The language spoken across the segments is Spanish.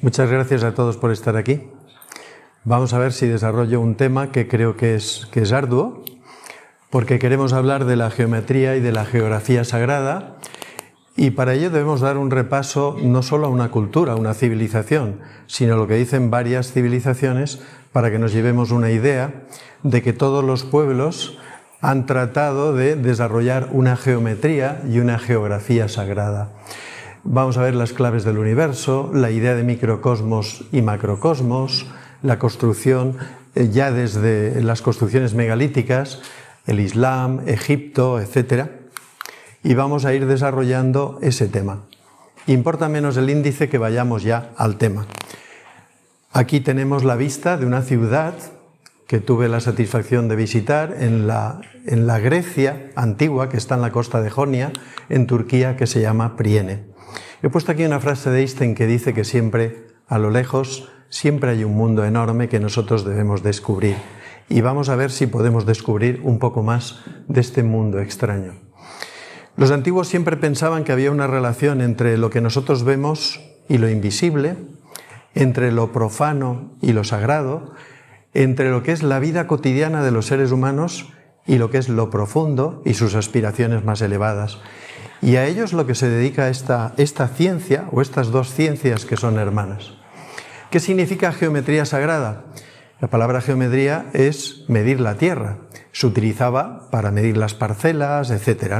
Muchas gracias a todos por estar aquí. Vamos a ver si desarrollo un tema que creo que es, que es arduo, porque queremos hablar de la geometría y de la geografía sagrada, y para ello debemos dar un repaso no solo a una cultura, a una civilización, sino a lo que dicen varias civilizaciones para que nos llevemos una idea de que todos los pueblos han tratado de desarrollar una geometría y una geografía sagrada. Vamos a ver las claves del universo, la idea de microcosmos y macrocosmos, la construcción eh, ya desde las construcciones megalíticas, el Islam, Egipto, etc. Y vamos a ir desarrollando ese tema. Importa menos el índice que vayamos ya al tema. Aquí tenemos la vista de una ciudad que tuve la satisfacción de visitar en la, en la Grecia antigua, que está en la costa de Jonia, en Turquía, que se llama Priene. He puesto aquí una frase de Einstein que dice que siempre, a lo lejos, siempre hay un mundo enorme que nosotros debemos descubrir. Y vamos a ver si podemos descubrir un poco más de este mundo extraño. Los antiguos siempre pensaban que había una relación entre lo que nosotros vemos y lo invisible, entre lo profano y lo sagrado, entre lo que es la vida cotidiana de los seres humanos y lo que es lo profundo y sus aspiraciones más elevadas. Y a ellos lo que se dedica esta, esta ciencia, o estas dos ciencias que son hermanas. ¿Qué significa geometría sagrada? La palabra geometría es medir la tierra. Se utilizaba para medir las parcelas, etc.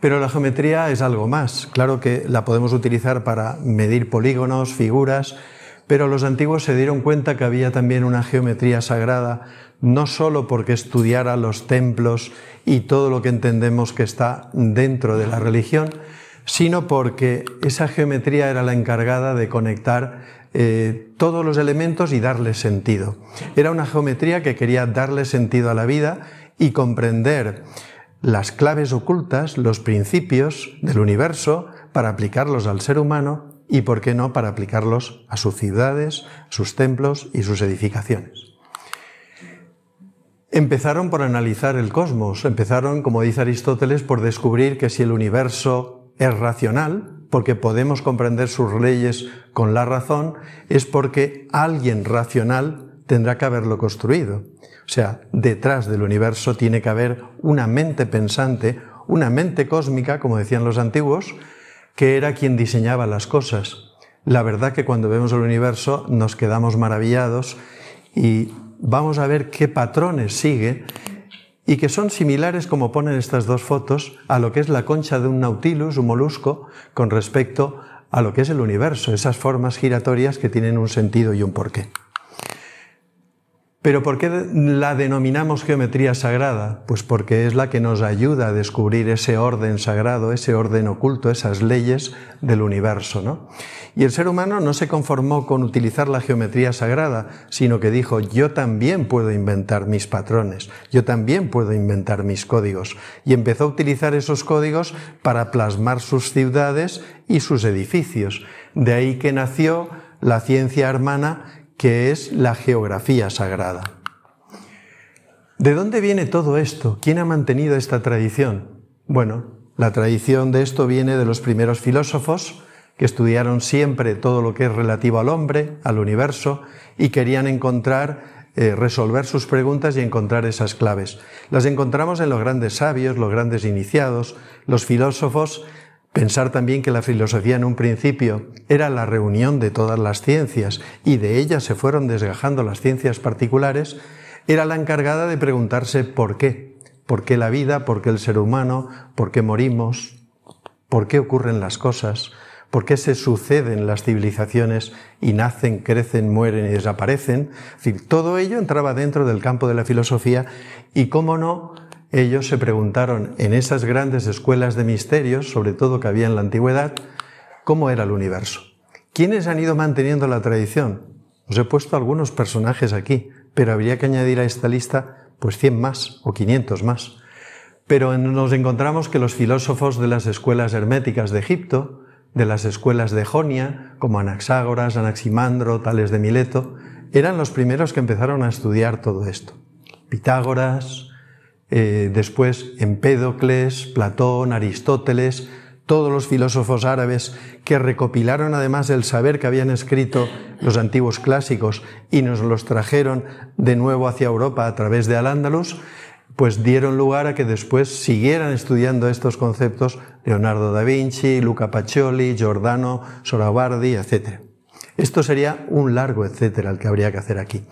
Pero la geometría es algo más. Claro que la podemos utilizar para medir polígonos, figuras, pero los antiguos se dieron cuenta que había también una geometría sagrada, no sólo porque estudiara los templos y todo lo que entendemos que está dentro de la religión, sino porque esa geometría era la encargada de conectar eh, todos los elementos y darle sentido. Era una geometría que quería darle sentido a la vida y comprender las claves ocultas, los principios del universo, para aplicarlos al ser humano y, por qué no, para aplicarlos a sus ciudades, sus templos y sus edificaciones. Empezaron por analizar el cosmos, empezaron, como dice Aristóteles, por descubrir que si el universo es racional, porque podemos comprender sus leyes con la razón, es porque alguien racional tendrá que haberlo construido. O sea, detrás del universo tiene que haber una mente pensante, una mente cósmica, como decían los antiguos, que era quien diseñaba las cosas. La verdad que cuando vemos el universo nos quedamos maravillados y vamos a ver qué patrones sigue y que son similares, como ponen estas dos fotos, a lo que es la concha de un nautilus, un molusco, con respecto a lo que es el universo, esas formas giratorias que tienen un sentido y un porqué. ¿Pero por qué la denominamos geometría sagrada? Pues porque es la que nos ayuda a descubrir ese orden sagrado, ese orden oculto, esas leyes del universo. ¿no? Y el ser humano no se conformó con utilizar la geometría sagrada, sino que dijo, yo también puedo inventar mis patrones, yo también puedo inventar mis códigos. Y empezó a utilizar esos códigos para plasmar sus ciudades y sus edificios. De ahí que nació la ciencia hermana que es la geografía sagrada. ¿De dónde viene todo esto? ¿Quién ha mantenido esta tradición? Bueno, la tradición de esto viene de los primeros filósofos que estudiaron siempre todo lo que es relativo al hombre, al universo, y querían encontrar, eh, resolver sus preguntas y encontrar esas claves. Las encontramos en los grandes sabios, los grandes iniciados, los filósofos Pensar también que la filosofía en un principio era la reunión de todas las ciencias y de ellas se fueron desgajando las ciencias particulares, era la encargada de preguntarse por qué. ¿Por qué la vida? ¿Por qué el ser humano? ¿Por qué morimos? ¿Por qué ocurren las cosas? ¿Por qué se suceden las civilizaciones y nacen, crecen, mueren y desaparecen? todo ello entraba dentro del campo de la filosofía y, cómo no, ellos se preguntaron en esas grandes escuelas de misterios, sobre todo que había en la antigüedad, cómo era el universo. ¿Quiénes han ido manteniendo la tradición? Os he puesto algunos personajes aquí, pero habría que añadir a esta lista pues 100 más o 500 más. Pero nos encontramos que los filósofos de las escuelas herméticas de Egipto, de las escuelas de Jonia, como Anaxágoras, Anaximandro, Tales de Mileto, eran los primeros que empezaron a estudiar todo esto. Pitágoras, eh, después Empédocles, Platón, Aristóteles, todos los filósofos árabes que recopilaron además el saber que habían escrito los antiguos clásicos y nos los trajeron de nuevo hacia Europa a través de al pues dieron lugar a que después siguieran estudiando estos conceptos Leonardo da Vinci, Luca Pacioli, Giordano, Sorabardi, etc. Esto sería un largo etcétera el que habría que hacer aquí.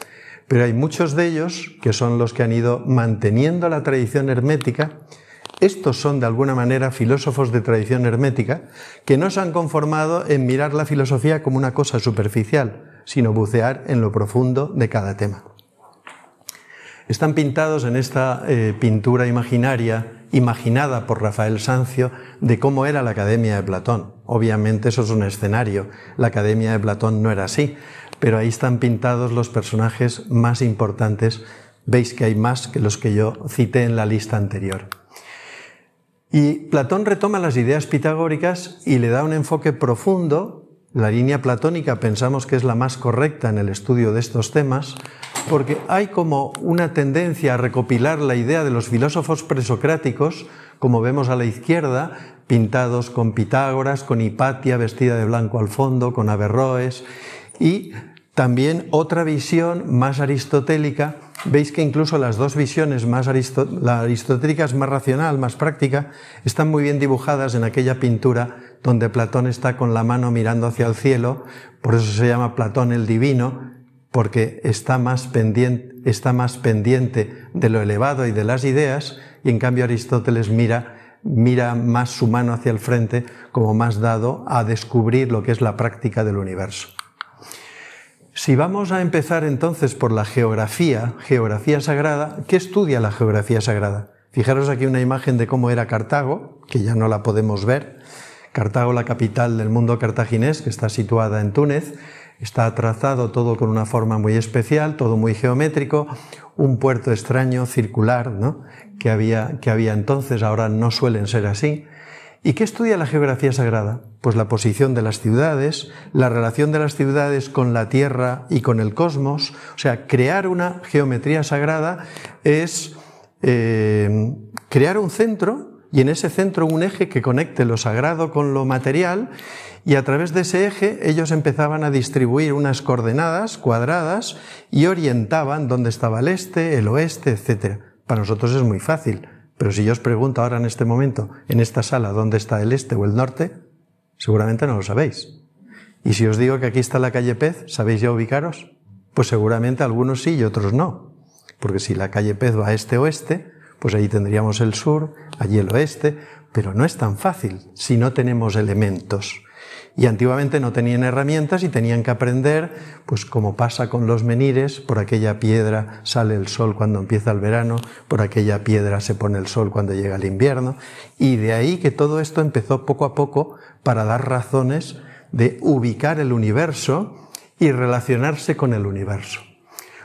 Pero hay muchos de ellos que son los que han ido manteniendo la tradición hermética. Estos son de alguna manera filósofos de tradición hermética que no se han conformado en mirar la filosofía como una cosa superficial, sino bucear en lo profundo de cada tema. Están pintados en esta eh, pintura imaginaria, imaginada por Rafael Sancio, de cómo era la Academia de Platón. Obviamente eso es un escenario. La Academia de Platón no era así pero ahí están pintados los personajes más importantes. Veis que hay más que los que yo cité en la lista anterior. Y Platón retoma las ideas pitagóricas y le da un enfoque profundo. La línea platónica pensamos que es la más correcta en el estudio de estos temas, porque hay como una tendencia a recopilar la idea de los filósofos presocráticos, como vemos a la izquierda, pintados con Pitágoras, con Hipatia vestida de blanco al fondo, con Averroes, y también otra visión más aristotélica, veis que incluso las dos visiones, más aristotélicas la es más racional, más práctica, están muy bien dibujadas en aquella pintura donde Platón está con la mano mirando hacia el cielo, por eso se llama Platón el Divino, porque está más, pendiente, está más pendiente, de lo elevado y de las ideas, y en cambio Aristóteles mira, mira más su mano hacia el frente como más dado a descubrir lo que es la práctica del universo. Si vamos a empezar entonces por la geografía, geografía sagrada, ¿qué estudia la geografía sagrada? Fijaros aquí una imagen de cómo era Cartago, que ya no la podemos ver. Cartago, la capital del mundo cartaginés, que está situada en Túnez, está trazado todo con una forma muy especial, todo muy geométrico, un puerto extraño, circular, ¿no? que, había, que había entonces, ahora no suelen ser así. ¿Y qué estudia la geografía sagrada? Pues la posición de las ciudades, la relación de las ciudades con la Tierra y con el cosmos. O sea, crear una geometría sagrada es eh, crear un centro y en ese centro un eje que conecte lo sagrado con lo material y a través de ese eje ellos empezaban a distribuir unas coordenadas cuadradas y orientaban dónde estaba el este, el oeste, etc. Para nosotros es muy fácil, pero si yo os pregunto ahora en este momento, en esta sala, dónde está el este o el norte, Seguramente no lo sabéis. Y si os digo que aquí está la calle Pez, ¿sabéis ya ubicaros? Pues seguramente algunos sí y otros no. Porque si la calle Pez va a este-oeste, pues ahí tendríamos el sur, allí el oeste, pero no es tan fácil si no tenemos elementos y antiguamente no tenían herramientas y tenían que aprender, pues como pasa con los menires, por aquella piedra sale el sol cuando empieza el verano, por aquella piedra se pone el sol cuando llega el invierno, y de ahí que todo esto empezó poco a poco para dar razones de ubicar el universo y relacionarse con el universo.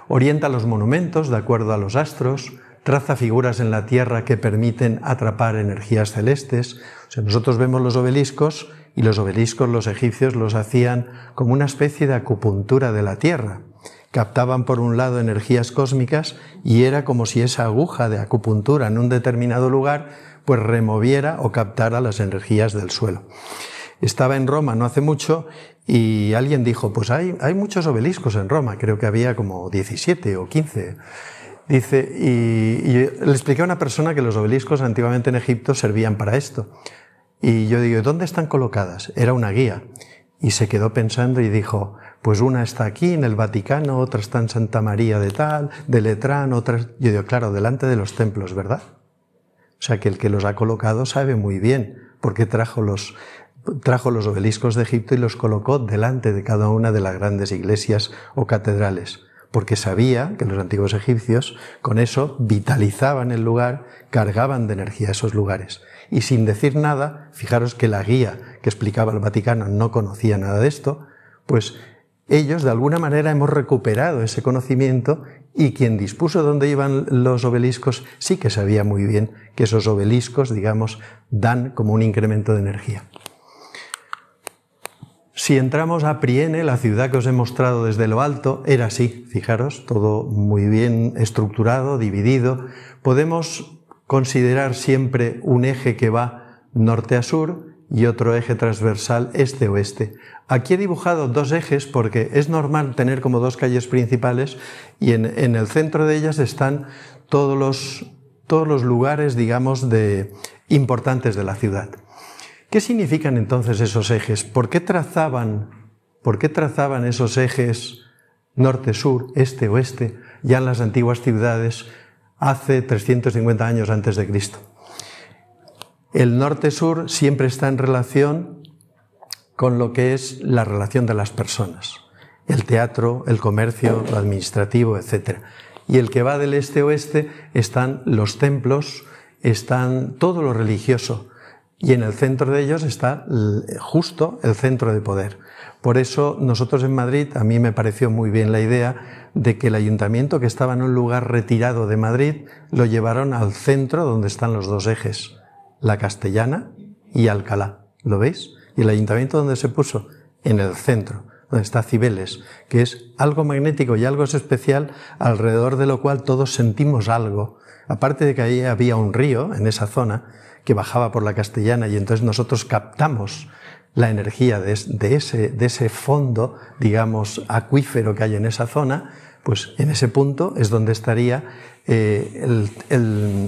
Orienta los monumentos de acuerdo a los astros, traza figuras en la Tierra que permiten atrapar energías celestes. O sea, nosotros vemos los obeliscos y los obeliscos los egipcios los hacían como una especie de acupuntura de la tierra. Captaban por un lado energías cósmicas y era como si esa aguja de acupuntura en un determinado lugar pues removiera o captara las energías del suelo. Estaba en Roma no hace mucho y alguien dijo, pues hay, hay muchos obeliscos en Roma, creo que había como 17 o 15. Dice, y, y, le expliqué a una persona que los obeliscos antiguamente en Egipto servían para esto. Y yo digo, ¿dónde están colocadas? Era una guía. Y se quedó pensando y dijo, pues una está aquí en el Vaticano, otra está en Santa María de tal, de Letrán, otra... Yo digo, claro, delante de los templos, ¿verdad? O sea que el que los ha colocado sabe muy bien, porque trajo los, trajo los obeliscos de Egipto y los colocó delante de cada una de las grandes iglesias o catedrales, porque sabía que los antiguos egipcios con eso vitalizaban el lugar, cargaban de energía esos lugares y sin decir nada, fijaros que la guía que explicaba el Vaticano no conocía nada de esto, pues ellos de alguna manera hemos recuperado ese conocimiento y quien dispuso dónde iban los obeliscos sí que sabía muy bien que esos obeliscos, digamos, dan como un incremento de energía. Si entramos a Priene, la ciudad que os he mostrado desde lo alto, era así, fijaros, todo muy bien estructurado, dividido. Podemos considerar siempre un eje que va norte a sur y otro eje transversal este-oeste. Aquí he dibujado dos ejes porque es normal tener como dos calles principales y en, el centro de ellas están todos los, todos los lugares, digamos, de, importantes de la ciudad. ¿Qué significan entonces esos ejes? qué trazaban, por qué trazaban esos ejes norte-sur, este-oeste, ya en las antiguas ciudades hace 350 años antes de Cristo. El norte-sur siempre está en relación con lo que es la relación de las personas, el teatro, el comercio, lo administrativo, etc. Y el que va del este-oeste están los templos, están todo lo religioso, y en el centro de ellos está justo el centro de poder. Por eso nosotros en Madrid, a mí me pareció muy bien la idea de que el ayuntamiento que estaba en un lugar retirado de Madrid lo llevaron al centro donde están los dos ejes, la castellana y Alcalá. ¿Lo veis? ¿Y el ayuntamiento donde se puso? En el centro donde está Cibeles, que es algo magnético y algo es especial, alrededor de lo cual todos sentimos algo. Aparte de que ahí había un río en esa zona que bajaba por la castellana y entonces nosotros captamos la energía de, ese, fondo, digamos, acuífero que hay en esa zona, pues en ese punto es donde estaría eh, el,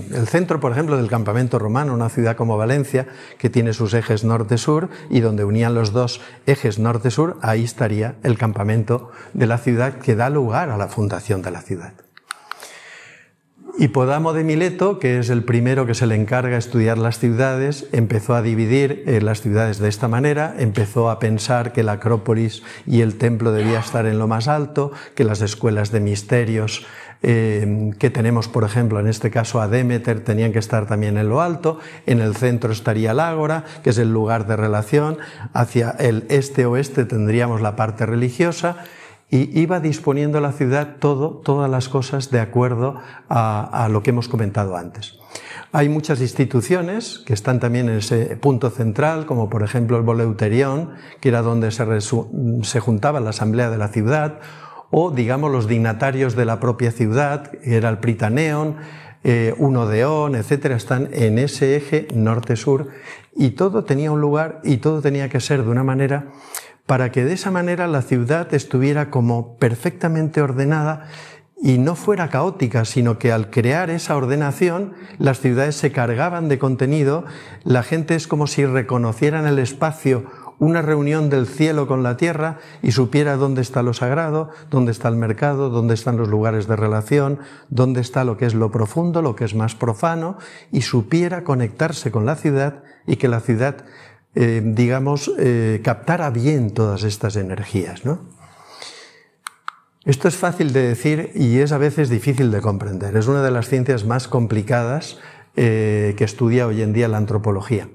el, centro, por ejemplo, del campamento romano, una ciudad como Valencia, que tiene sus ejes norte-sur y donde unían los dos ejes norte-sur, ahí estaría el campamento de la ciudad que da lugar a la fundación de la ciudad. Hipodamo de Mileto, que es el primero que se le encarga estudiar las ciudades, empezó a dividir eh, las ciudades de esta manera, empezó a pensar que la Acrópolis y el templo debía estar en lo más alto, que las escuelas de misterios eh, que tenemos, por ejemplo, en este caso a Demeter, tenían que estar también en lo alto, en el centro estaría la ágora, que es el lugar de relación, hacia el este-oeste tendríamos la parte religiosa, y iba disponiendo la ciudad todo, todas las cosas de acuerdo a, lo que hemos comentado antes. Hay muchas instituciones que están también en ese punto central, como por ejemplo el Boleuterión, que era donde se, juntaba la asamblea de la ciudad, o digamos los dignatarios de la propia ciudad, era el pritaneón eh, Odeón, etcétera, están en ese eje norte-sur y todo tenía un lugar y todo tenía que ser de una manera para que de esa manera la ciudad estuviera como perfectamente ordenada y no fuera caótica, sino que al crear esa ordenación las ciudades se cargaban de contenido, la gente es como si reconociera en el espacio, una reunión del cielo con la tierra y supiera dónde está lo sagrado, dónde está el mercado, dónde están los lugares de relación, dónde está lo que es lo profundo, lo que es más profano, y supiera conectarse con la ciudad y que la ciudad eh, digamos, eh, captara bien todas estas energías. ¿no? Esto es fácil de decir y es a veces difícil de comprender. Es una de las ciencias más complicadas eh, que estudia hoy en día la antropología.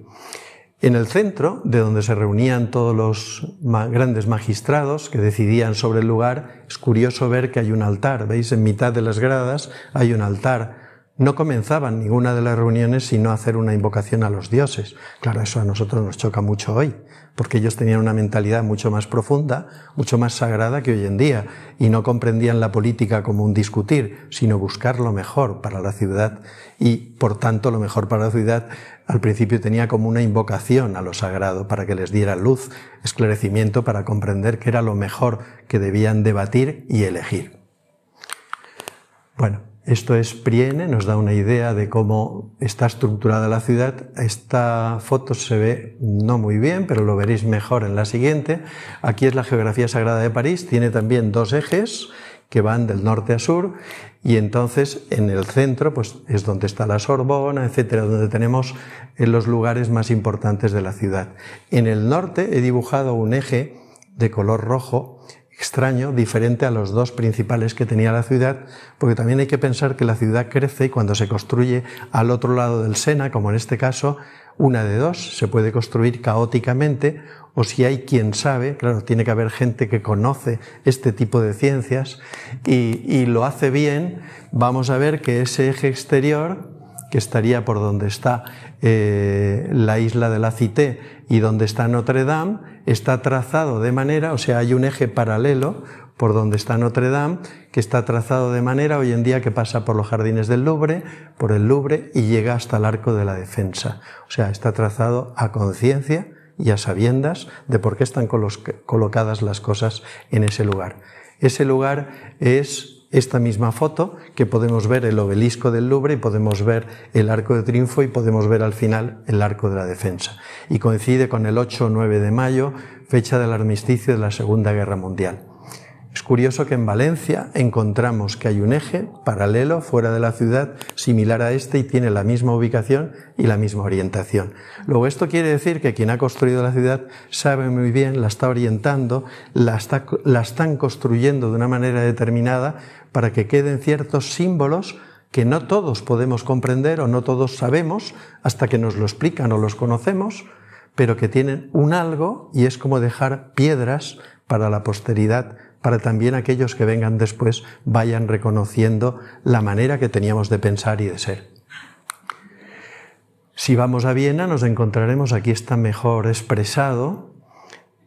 En el centro, de donde se reunían todos los grandes magistrados que decidían sobre el lugar, es curioso ver que hay un altar. ¿Veis? En mitad de las gradas hay un altar no comenzaban ninguna de las reuniones sino hacer una invocación a los dioses. Claro, eso a nosotros nos choca mucho hoy, porque ellos tenían una mentalidad mucho más profunda, mucho más sagrada que hoy en día, y no comprendían la política como un discutir, sino buscar lo mejor para la ciudad, y por tanto lo mejor para la ciudad al principio tenía como una invocación a lo sagrado para que les diera luz, esclarecimiento para comprender que era lo mejor que debían debatir y elegir. Bueno, esto es Priene, nos da una idea de cómo está estructurada la ciudad. Esta foto se ve no muy bien, pero lo veréis mejor en la siguiente. Aquí es la geografía sagrada de París, tiene también dos ejes que van del norte a sur y entonces en el centro pues es donde está la Sorbona, etcétera, donde tenemos eh, los lugares más importantes de la ciudad. En el norte he dibujado un eje de color rojo extraño, diferente a los dos principales que tenía la ciudad, porque también hay que pensar que la ciudad crece y cuando se construye al otro lado del Sena, como en este caso, una de dos, se puede construir caóticamente o si hay quien sabe, claro, tiene que haber gente que conoce este tipo de ciencias y, lo hace bien, vamos a ver que ese eje exterior, que estaría por donde está eh, la isla de la Cité, y donde está Notre Dame está trazado de manera, o sea, hay un eje paralelo por donde está Notre Dame, que está trazado de manera hoy en día que pasa por los jardines del Louvre, por el Louvre y llega hasta el Arco de la Defensa. O sea, está trazado a conciencia y a sabiendas de por qué están colocadas las cosas en ese lugar. Ese lugar es esta misma foto, que podemos ver el obelisco del Louvre y podemos ver el Arco de Triunfo y podemos ver al final el Arco de la Defensa. Y coincide con el 8 o 9 de mayo, fecha del armisticio de la Segunda Guerra Mundial. Es curioso que en Valencia encontramos que hay un eje paralelo fuera de la ciudad similar a este y tiene la misma ubicación y la misma orientación. Luego, esto quiere decir que quien ha construido la ciudad sabe muy bien, la está orientando, la, están construyendo de una manera determinada para que queden ciertos símbolos que no todos podemos comprender o no todos sabemos hasta que nos lo explican o los conocemos, pero que tienen un algo y es como dejar piedras para la posteridad para también aquellos que vengan después vayan reconociendo la manera que teníamos de pensar y de ser. Si vamos a Viena nos encontraremos, aquí está mejor expresado,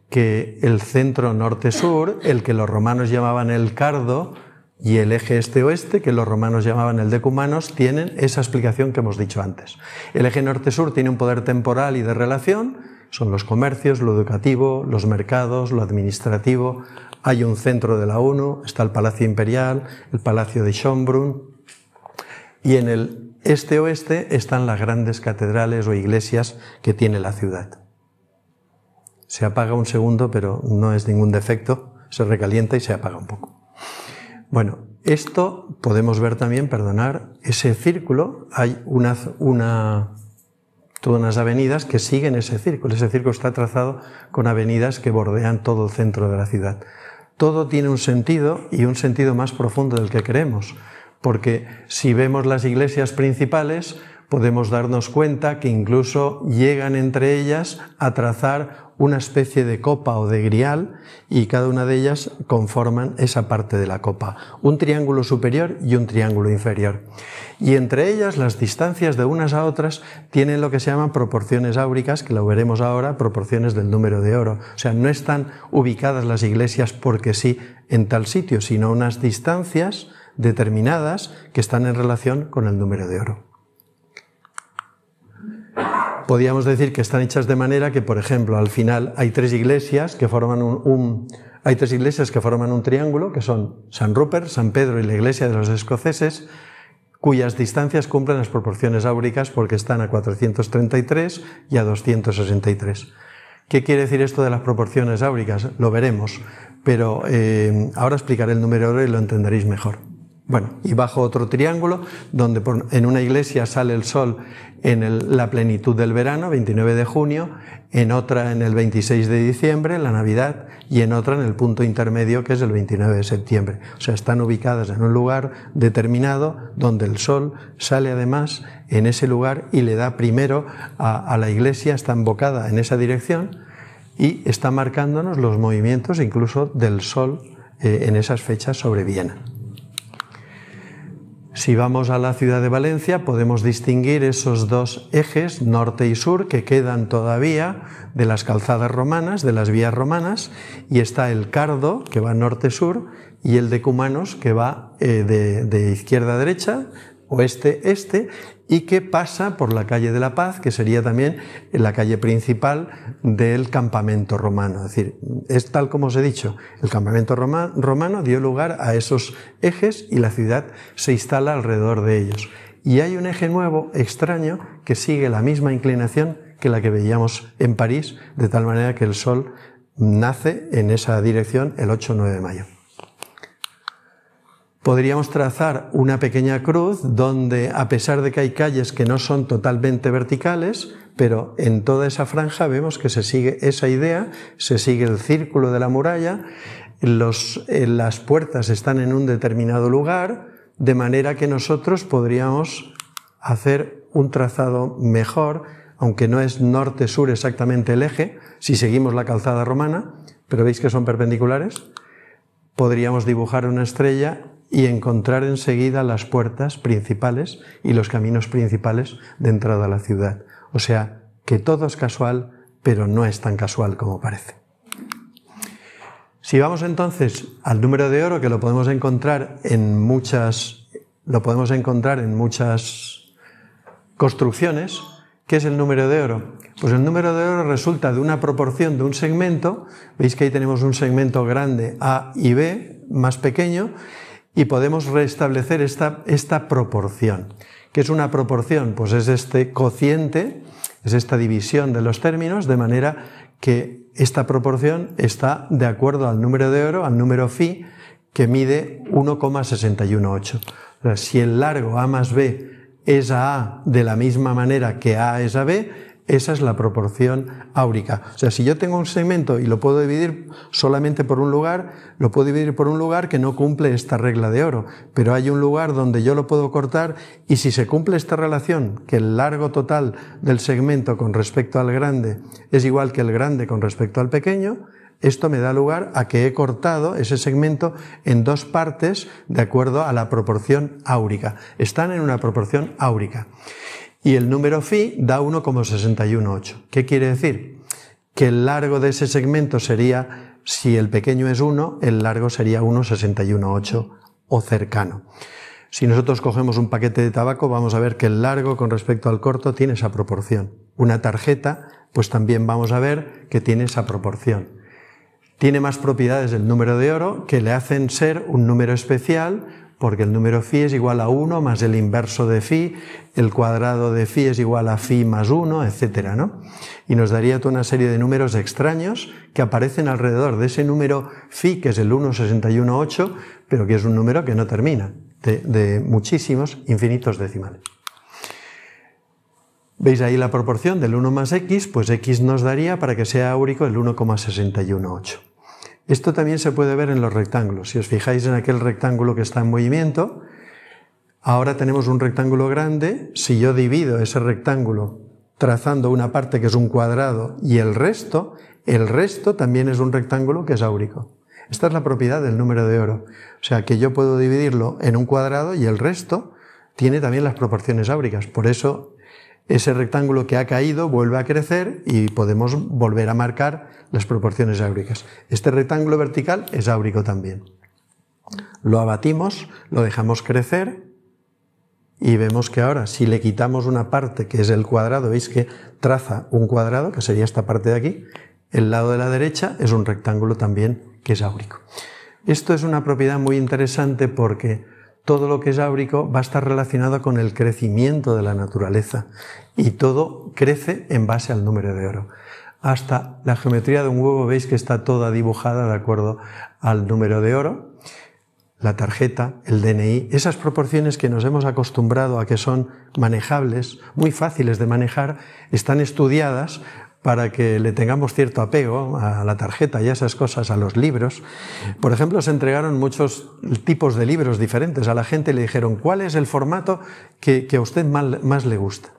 que el centro norte-sur, el que los romanos llamaban el cardo, y el eje este-oeste, que los romanos llamaban el decumanos, tienen esa explicación que hemos dicho antes. El eje norte-sur tiene un poder temporal y de relación, son los comercios, lo educativo, los mercados, lo administrativo. Hay un centro de la ONU, está el Palacio Imperial, el Palacio de Schönbrunn. Y en el este-oeste están las grandes catedrales o iglesias que tiene la ciudad. Se apaga un segundo, pero no es ningún defecto. Se recalienta y se apaga un poco. Bueno, esto podemos ver también, perdonar, ese círculo, hay una, una todas las avenidas que siguen ese círculo. Ese círculo está trazado con avenidas que bordean todo el centro de la ciudad. Todo tiene un sentido y un sentido más profundo del que queremos, porque si vemos las iglesias principales, podemos darnos cuenta que incluso llegan entre ellas a trazar una especie de copa o de grial y cada una de ellas conforman esa parte de la copa, un triángulo superior y un triángulo inferior. Y entre ellas las distancias de unas a otras tienen lo que se llaman proporciones áuricas, que lo veremos ahora, proporciones del número de oro. O sea, no están ubicadas las iglesias porque sí en tal sitio, sino unas distancias determinadas que están en relación con el número de oro podríamos decir que están hechas de manera que, por ejemplo, al final hay tres iglesias que forman un, hay tres iglesias que forman un triángulo, que son San Rupert, San Pedro y la iglesia de los escoceses, cuyas distancias cumplen las proporciones áuricas porque están a 433 y a 263. ¿Qué quiere decir esto de las proporciones áuricas? Lo veremos, pero eh, ahora explicaré el número y lo entenderéis mejor. Bueno, y bajo otro triángulo, donde en una iglesia sale el sol en la plenitud del verano, 29 de junio, en otra en el 26 de diciembre, la Navidad, y en otra en el punto intermedio, que es el 29 de septiembre. O sea, están ubicadas en un lugar determinado donde el sol sale además en ese lugar y le da primero a, la iglesia, está embocada en esa dirección y está marcándonos los movimientos incluso del sol eh, en esas fechas sobre Viena. Si vamos a la ciudad de Valencia, podemos distinguir esos dos ejes, norte y sur, que quedan todavía de las calzadas romanas, de las vías romanas, y está el Cardo, que va norte-sur, y el de Cumanos, que va eh, de, de izquierda a derecha, oeste-este, y que pasa por la calle de la Paz, que sería también la calle principal del campamento romano. Es decir, es tal como os he dicho, el campamento romano dio lugar a esos ejes y la ciudad se instala alrededor de ellos. Y hay un eje nuevo, extraño, que sigue la misma inclinación que la que veíamos en París, de tal manera que el sol nace en esa dirección el 8-9 de mayo podríamos trazar una pequeña cruz donde, a pesar de que hay calles que no son totalmente verticales, pero en toda esa franja vemos que se sigue esa idea, se sigue el círculo de la muralla, eh, las puertas están en un determinado lugar, de manera que nosotros podríamos hacer un trazado mejor, aunque no es norte-sur exactamente el eje, si seguimos la calzada romana, pero veis que son perpendiculares, podríamos dibujar una estrella y encontrar enseguida las puertas principales y los caminos principales de entrada a la ciudad. O sea, que todo es casual, pero no es tan casual como parece. Si vamos entonces al número de oro, que lo podemos encontrar en muchas, lo podemos encontrar en muchas construcciones, ¿Qué es el número de oro? Pues el número de oro resulta de una proporción de un segmento. Veis que ahí tenemos un segmento grande A y B, más pequeño, y podemos restablecer esta, proporción. ¿Qué es una proporción? Pues es este cociente, es esta división de los términos, de manera que esta proporción está de acuerdo al número de oro, al número phi, que mide 1,618. si el largo A más B es a A de la misma manera que A es a B, esa es la proporción áurica. O sea, si yo tengo un segmento y lo puedo dividir solamente por un lugar, lo puedo dividir por un lugar que no cumple esta regla de oro, pero hay un lugar donde yo lo puedo cortar y si se cumple esta relación, que el largo total del segmento con respecto al grande es igual que el grande con respecto al pequeño, esto me da lugar a que he cortado ese segmento en dos partes de acuerdo a la proporción áurica. Están en una proporción áurica y el número fi da 1,618. ¿Qué quiere decir? Que el largo de ese segmento sería, si el pequeño es 1, el largo sería 1,618 o cercano. Si nosotros cogemos un paquete de tabaco, vamos a ver que el largo con respecto al corto tiene esa proporción. Una tarjeta, pues también vamos a ver que tiene esa proporción. Tiene más propiedades el número de oro que le hacen ser un número especial porque el número phi es igual a 1 más el inverso de phi, el cuadrado de phi es igual a phi más 1, etc. Y nos daría toda una serie de números extraños que aparecen alrededor de ese número phi, que es el 1,618, pero que es un número que no termina, de, de muchísimos, infinitos decimales. ¿Veis ahí la proporción del 1 más x? Pues x nos daría, para que sea áurico, el 1,618. Esto también se puede ver en los rectángulos. Si os fijáis en aquel rectángulo que está en movimiento, ahora tenemos un rectángulo grande. Si yo divido ese rectángulo trazando una parte que es un cuadrado y el resto, el resto también es un rectángulo que es áurico. Esta es la propiedad del número de oro. O sea que yo puedo dividirlo en un cuadrado y el resto tiene también las proporciones áuricas. Por eso ese rectángulo que ha caído vuelve a crecer y podemos volver a marcar las proporciones áuricas. Este rectángulo vertical es áurico también. Lo abatimos, lo dejamos crecer y vemos que ahora si le quitamos una parte que es el cuadrado, veis que traza un cuadrado, que sería esta parte de aquí, el lado de la derecha es un rectángulo también que es áurico. Esto es una propiedad muy interesante porque todo lo que es áurico va a estar relacionado con el crecimiento de la naturaleza y todo crece en base al número de oro. Hasta la geometría de un huevo veis que está toda dibujada de acuerdo al número de oro, la tarjeta, el DNI, esas proporciones que nos hemos acostumbrado a que son manejables, muy fáciles de manejar, están estudiadas para que le tengamos cierto apego a la tarjeta y a esas cosas, a los libros. Por ejemplo, se entregaron muchos tipos de libros diferentes. A la gente le dijeron, ¿cuál es el formato que, a usted más, más le gusta?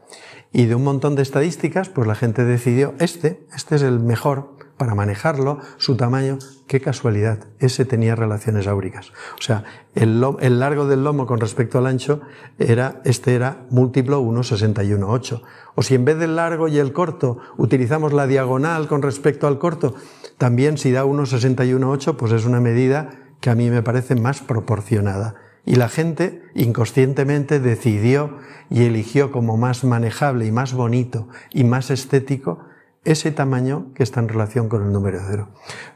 Y de un montón de estadísticas, pues la gente decidió, este, este es el mejor para manejarlo, su tamaño, qué casualidad, ese tenía relaciones áuricas. O sea, el, largo del lomo con respecto al ancho era, este era múltiplo 1,61,8. O si en vez del largo y el corto utilizamos la diagonal con respecto al corto, también si da 1,61,8, pues es una medida que a mí me parece más proporcionada. Y la gente inconscientemente decidió y eligió como más manejable y más bonito y más estético ese tamaño que está en relación con el número de oro.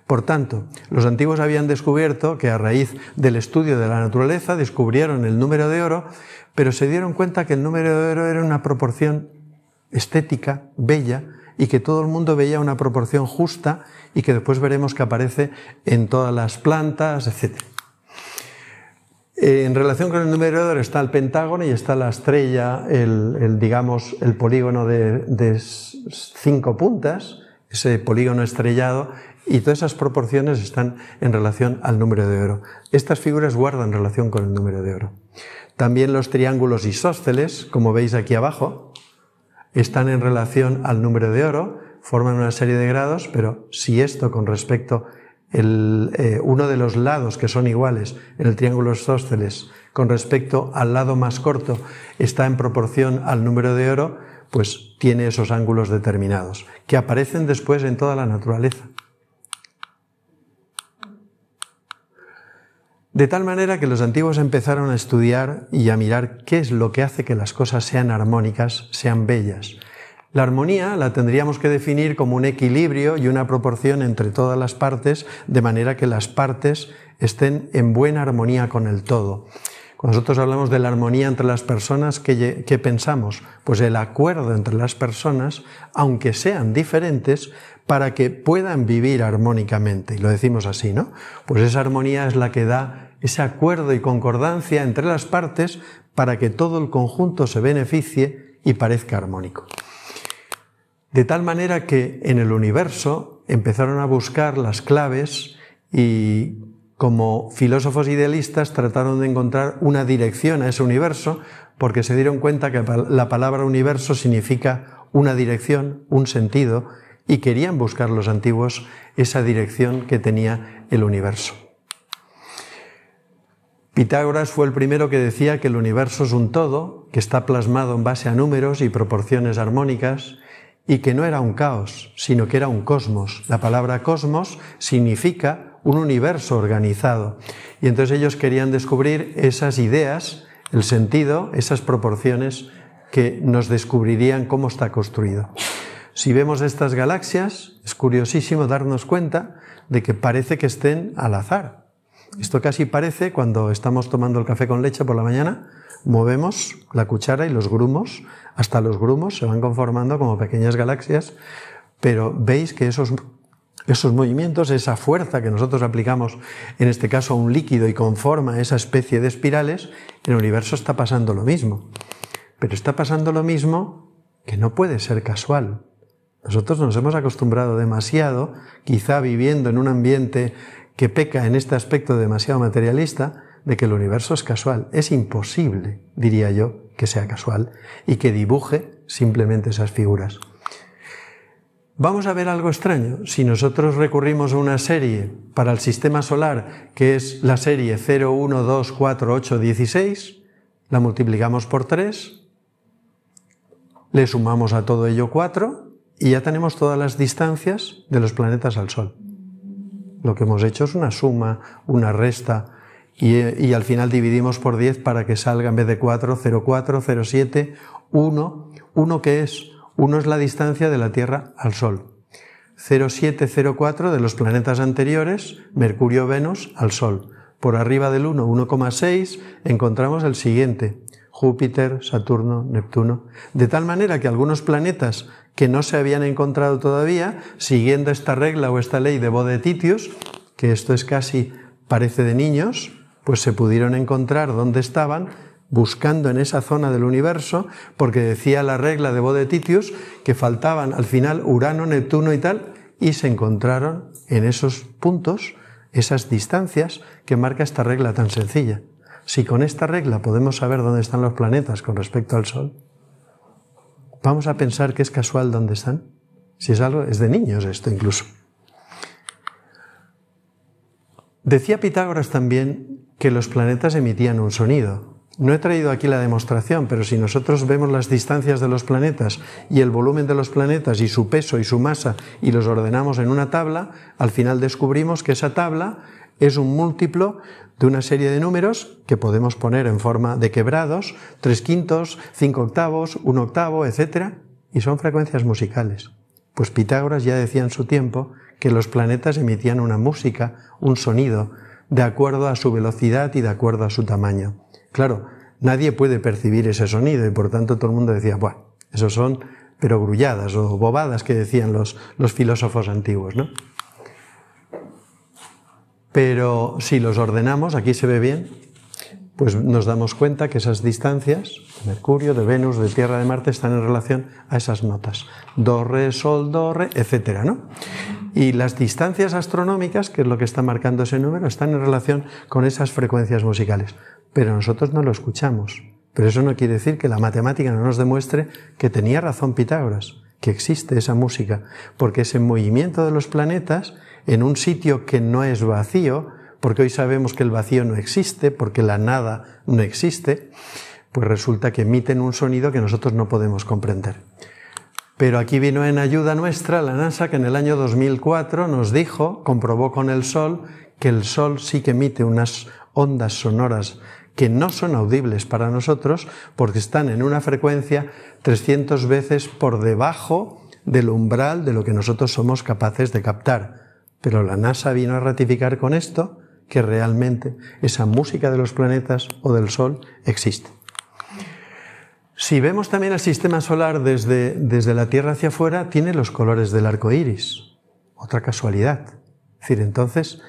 Por tanto, los antiguos habían descubierto que a raíz del estudio de la naturaleza descubrieron el número de oro, pero se dieron cuenta que el número de oro era una proporción estética, bella, y que todo el mundo veía una proporción justa y que después veremos que aparece en todas las plantas, etc. Eh, en relación con el número de oro está el pentágono y está la estrella, el, digamos, el polígono de, cinco puntas, ese polígono estrellado, y todas esas proporciones están en relación al número de oro. Estas figuras guardan relación con el número de oro. También los triángulos isósceles, como veis aquí abajo, están en relación al número de oro, forman una serie de grados, pero si esto con respecto el, eh, uno de los lados que son iguales en el triángulo isósceles con respecto al lado más corto está en proporción al número de oro, pues tiene esos ángulos determinados, que aparecen después en toda la naturaleza. De tal manera que los antiguos empezaron a estudiar y a mirar qué es lo que hace que las cosas sean armónicas, sean bellas. La armonía la tendríamos que definir como un equilibrio y una proporción entre todas las partes, de manera que las partes estén en buena armonía con el todo. Cuando nosotros hablamos de la armonía entre las personas, ¿qué, pensamos? Pues el acuerdo entre las personas, aunque sean diferentes, para que puedan vivir armónicamente. Y lo decimos así, ¿no? Pues esa armonía es la que da ese acuerdo y concordancia entre las partes para que todo el conjunto se beneficie y parezca armónico. De tal manera que en el universo empezaron a buscar las claves y como filósofos idealistas trataron de encontrar una dirección a ese universo porque se dieron cuenta que la palabra universo significa una dirección, un sentido, y querían buscar los antiguos esa dirección que tenía el universo. Pitágoras fue el primero que decía que el universo es un todo, que está plasmado en base a números y proporciones armónicas, y que no era un caos, sino que era un cosmos. La palabra cosmos significa un universo organizado. Y entonces ellos querían descubrir esas ideas, el sentido, esas proporciones que nos descubrirían cómo está construido. Si vemos estas galaxias, es curiosísimo darnos cuenta de que parece que estén al azar. Esto casi parece cuando estamos tomando el café con leche por la mañana, movemos la cuchara y los grumos hasta los grumos se van conformando como pequeñas galaxias, pero veis que esos, movimientos, esa fuerza que nosotros aplicamos en este caso a un líquido y conforma esa especie de espirales, en el universo está pasando lo mismo. Pero está pasando lo mismo que no puede ser casual. Nosotros nos hemos acostumbrado demasiado, quizá viviendo en un ambiente que peca en este aspecto demasiado materialista, de que el universo es casual. Es imposible, diría yo, que sea casual y que dibuje simplemente esas figuras. Vamos a ver algo extraño. Si nosotros recurrimos a una serie para el sistema solar, que es la serie 0, 1, 2, 4, 8, 16, la multiplicamos por 3, le sumamos a todo ello 4 y ya tenemos todas las distancias de los planetas al Sol. Lo que hemos hecho es una suma, una resta, y, al final dividimos por 10 para que salga en vez de 4, 0, 4, 1. ¿1 qué es? 1 es la distancia de la Tierra al Sol. 0,4 de los planetas anteriores, Mercurio, Venus, al Sol. Por arriba del 1, 1,6, encontramos el siguiente, Júpiter, Saturno, Neptuno. De tal manera que algunos planetas que no se habían encontrado todavía, siguiendo esta regla o esta ley de Bode-Titius, que esto es casi parece de niños, pues se pudieron encontrar dónde estaban buscando en esa zona del universo, porque decía la regla de Bode Titius... que faltaban al final Urano, Neptuno y tal, y se encontraron en esos puntos, esas distancias que marca esta regla tan sencilla. Si con esta regla podemos saber dónde están los planetas con respecto al Sol, vamos a pensar que es casual dónde están. Si es algo, es de niños esto incluso. Decía Pitágoras también que los planetas emitían un sonido. No he traído aquí la demostración, pero si nosotros vemos las distancias de los planetas y el volumen de los planetas y su peso y su masa y los ordenamos en una tabla, al final descubrimos que esa tabla es un múltiplo de una serie de números que podemos poner en forma de quebrados, tres quintos, cinco octavos, un octavo, etc. Y son frecuencias musicales. Pues Pitágoras ya decía en su tiempo que los planetas emitían una música, un sonido, de acuerdo a su velocidad y de acuerdo a su tamaño. Claro, nadie puede percibir ese sonido y por tanto todo el mundo decía, bueno, esos son pero grulladas o bobadas que decían los, los filósofos antiguos, ¿no? Pero si los ordenamos, aquí se ve bien, pues nos damos cuenta que esas distancias de Mercurio, de Venus, de Tierra, de Marte están en relación a esas notas. Do, re, sol, do, re, etcétera, Y las distancias astronómicas, que es lo que está marcando ese número, están en relación con esas frecuencias musicales. Pero nosotros no lo escuchamos. Pero eso no quiere decir que la matemática no nos demuestre que tenía razón Pitágoras, que existe esa música, porque ese movimiento de los planetas en un sitio que no es vacío, porque hoy sabemos que el vacío no existe, porque la nada no existe, pues resulta que emiten un sonido que nosotros no podemos comprender. Pero aquí vino en ayuda nuestra la NASA que en el año 2004 nos dijo, comprobó con el Sol, que el Sol sí que emite unas ondas sonoras que no son audibles para nosotros porque están en una frecuencia 300 veces por debajo del umbral de lo que nosotros somos capaces de captar. Pero la NASA vino a ratificar con esto que realmente esa música de los planetas o del Sol existe. Si vemos también el sistema solar desde, desde la Tierra hacia afuera, tiene los colores del arco iris. Otra casualidad. Es decir, entonces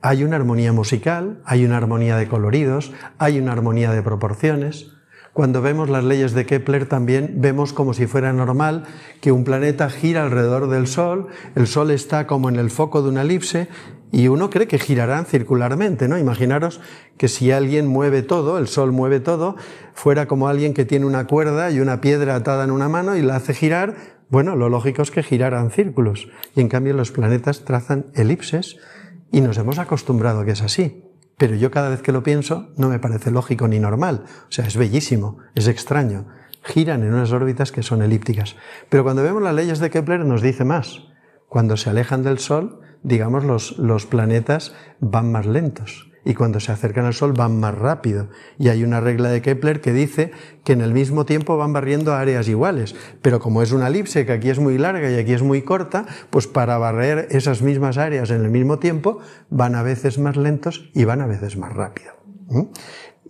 hay una armonía musical, hay una armonía de coloridos, hay una armonía de proporciones. Cuando vemos las leyes de Kepler también vemos como si fuera normal que un planeta gira alrededor del Sol, el Sol está como en el foco de una elipse y uno cree que girarán circularmente, ¿no? Imaginaros que si alguien mueve todo, el sol mueve todo, fuera como alguien que tiene una cuerda y una piedra atada en una mano y la hace girar, bueno, lo lógico es que giraran círculos. Y en cambio los planetas trazan elipses y nos hemos acostumbrado a que es así. Pero yo cada vez que lo pienso no me parece lógico ni normal. O sea, es bellísimo, es extraño. Giran en unas órbitas que son elípticas. Pero cuando vemos las leyes de Kepler nos dice más. Cuando se alejan del Sol, digamos, los, los planetas van más lentos y cuando se acercan al Sol van más rápido. Y hay una regla de Kepler que dice que en el mismo tiempo van barriendo áreas iguales, pero como es una elipse que aquí es muy larga y aquí es muy corta, pues para barrer esas mismas áreas en el mismo tiempo van a veces más lentos y van a veces más rápido. ¿Mm?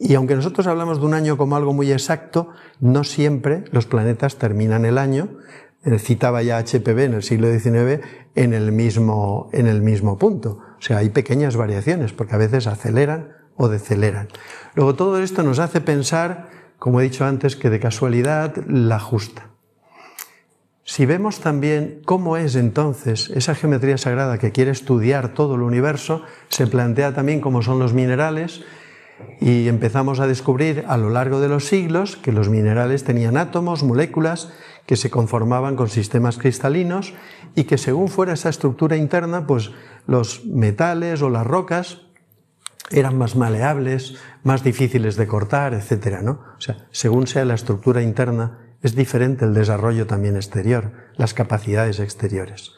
Y aunque nosotros hablamos de un año como algo muy exacto, no siempre los planetas terminan el año eh, citaba ya HPV en el siglo XIX en el mismo, en el mismo punto. O sea, hay pequeñas variaciones porque a veces aceleran o deceleran. Luego todo esto nos hace pensar, como he dicho antes, que de casualidad la justa. Si vemos también cómo es entonces esa geometría sagrada que quiere estudiar todo el universo, se plantea también cómo son los minerales y empezamos a descubrir a lo largo de los siglos que los minerales tenían átomos, moléculas que se conformaban con sistemas cristalinos y que según fuera esa estructura interna, pues los metales o las rocas eran más maleables, más difíciles de cortar, etc. ¿no? O sea, según sea la estructura interna, es diferente el desarrollo también exterior, las capacidades exteriores.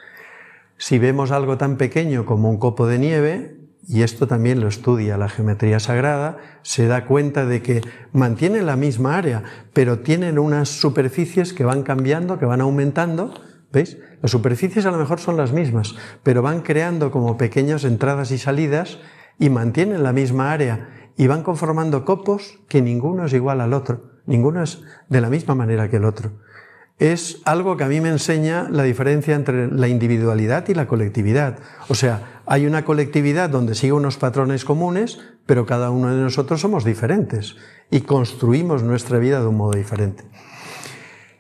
Si vemos algo tan pequeño como un copo de nieve, y esto también lo estudia la geometría sagrada, se da cuenta de que mantienen la misma área, pero tienen unas superficies que van cambiando, que van aumentando. ¿Veis? Las superficies a lo mejor son las mismas, pero van creando como pequeñas entradas y salidas y mantienen la misma área y van conformando copos que ninguno es igual al otro, ninguno es de la misma manera que el otro es algo que a mí me enseña la diferencia entre la individualidad y la colectividad. O sea, hay una colectividad donde sigue unos patrones comunes, pero cada uno de nosotros somos diferentes y construimos nuestra vida de un modo diferente.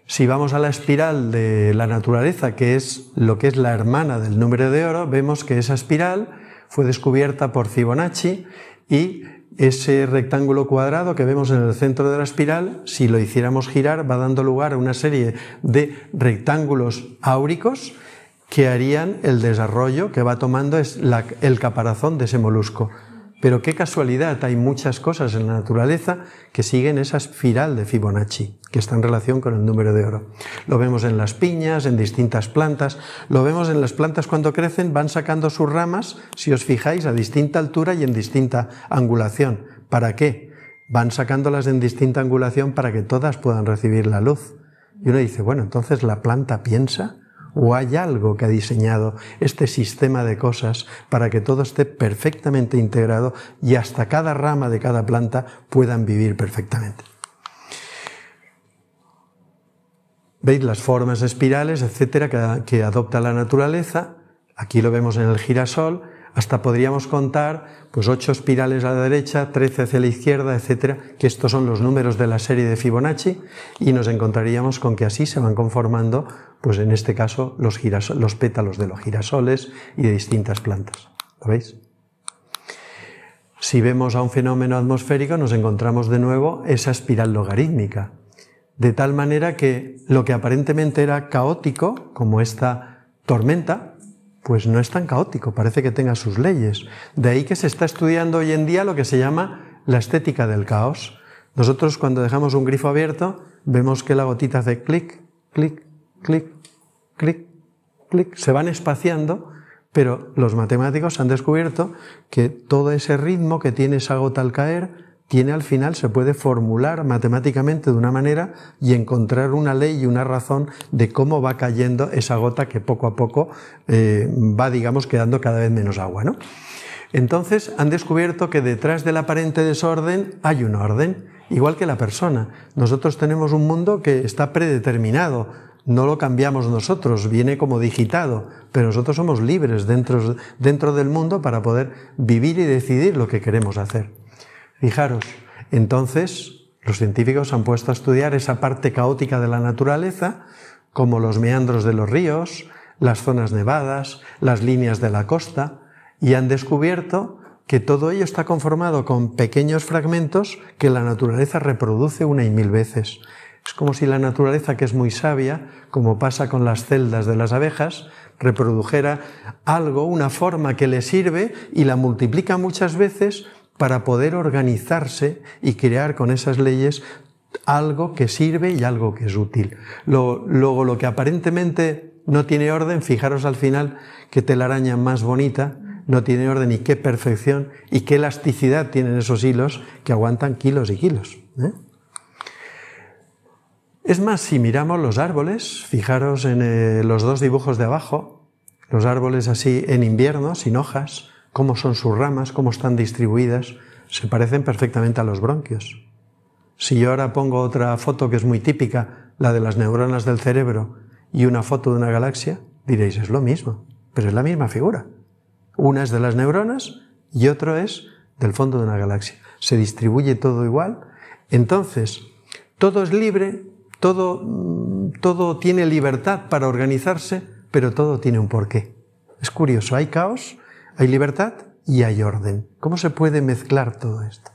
Si vamos a la espiral de la naturaleza, que es lo que es la hermana del número de oro, vemos que esa espiral fue descubierta por Fibonacci y ese rectángulo cuadrado que vemos en el centro de la espiral, si lo hiciéramos girar, va dando lugar a una serie de rectángulos áuricos que harían el desarrollo que va tomando el caparazón de ese molusco. Pero qué casualidad, hay muchas cosas en la naturaleza que siguen esa espiral de Fibonacci, que está en relación con el número de oro. Lo vemos en las piñas, en distintas plantas, lo vemos en las plantas cuando crecen, van sacando sus ramas, si os fijáis, a distinta altura y en distinta angulación. ¿Para qué? Van sacándolas en distinta angulación para que todas puedan recibir la luz. Y uno dice, bueno, entonces la planta piensa o hay algo que ha diseñado este sistema de cosas para que todo esté perfectamente integrado y hasta cada rama de cada planta puedan vivir perfectamente. Veis las formas espirales, etcétera, que, que adopta la naturaleza. Aquí lo vemos en el girasol hasta podríamos contar pues 8 espirales a la derecha, 13 hacia la izquierda, etcétera, que estos son los números de la serie de Fibonacci y nos encontraríamos con que así se van conformando pues en este caso los, los pétalos de los girasoles y de distintas plantas. ¿Lo veis? Si vemos a un fenómeno atmosférico nos encontramos de nuevo esa espiral logarítmica, de tal manera que lo que aparentemente era caótico, como esta tormenta, pues no es tan caótico, parece que tenga sus leyes. De ahí que se está estudiando hoy en día lo que se llama la estética del caos. Nosotros cuando dejamos un grifo abierto vemos que la gotita hace clic, clic, clic, clic, clic, se van espaciando, pero los matemáticos han descubierto que todo ese ritmo que tiene esa gota al caer tiene al final, se puede formular matemáticamente de una manera y encontrar una ley y una razón de cómo va cayendo esa gota que poco a poco eh, va, digamos, quedando cada vez menos agua. ¿no? Entonces han descubierto que detrás del aparente desorden hay un orden, igual que la persona. Nosotros tenemos un mundo que está predeterminado, no lo cambiamos nosotros, viene como digitado, pero nosotros somos libres dentro, dentro del mundo para poder vivir y decidir lo que queremos hacer. Fijaros, entonces los científicos han puesto a estudiar esa parte caótica de la naturaleza, como los meandros de los ríos, las zonas nevadas, las líneas de la costa, y han descubierto que todo ello está conformado con pequeños fragmentos que la naturaleza reproduce una y mil veces. Es como si la naturaleza, que es muy sabia, como pasa con las celdas de las abejas, reprodujera algo, una forma que le sirve y la multiplica muchas veces para poder organizarse y crear con esas leyes algo que sirve y algo que es útil. luego, lo que aparentemente no tiene orden, fijaros al final qué telaraña más bonita, no tiene orden y qué perfección y qué elasticidad tienen esos hilos que aguantan kilos y kilos. ¿eh? Es más, si miramos los árboles, fijaros en eh, los dos dibujos de abajo, los árboles así en invierno, sin hojas, cómo son sus ramas, cómo están distribuidas, se parecen perfectamente a los bronquios. Si yo ahora pongo otra foto que es muy típica, la de las neuronas del cerebro, y una foto de una galaxia, diréis, es lo mismo, pero es la misma figura. Una es de las neuronas y otro es del fondo de una galaxia. Se distribuye todo igual. Entonces, todo es libre, todo, mm, todo tiene libertad para organizarse, pero todo tiene un porqué. Es curioso, hay caos, hay libertad y hay orden. ¿Cómo se puede mezclar todo esto?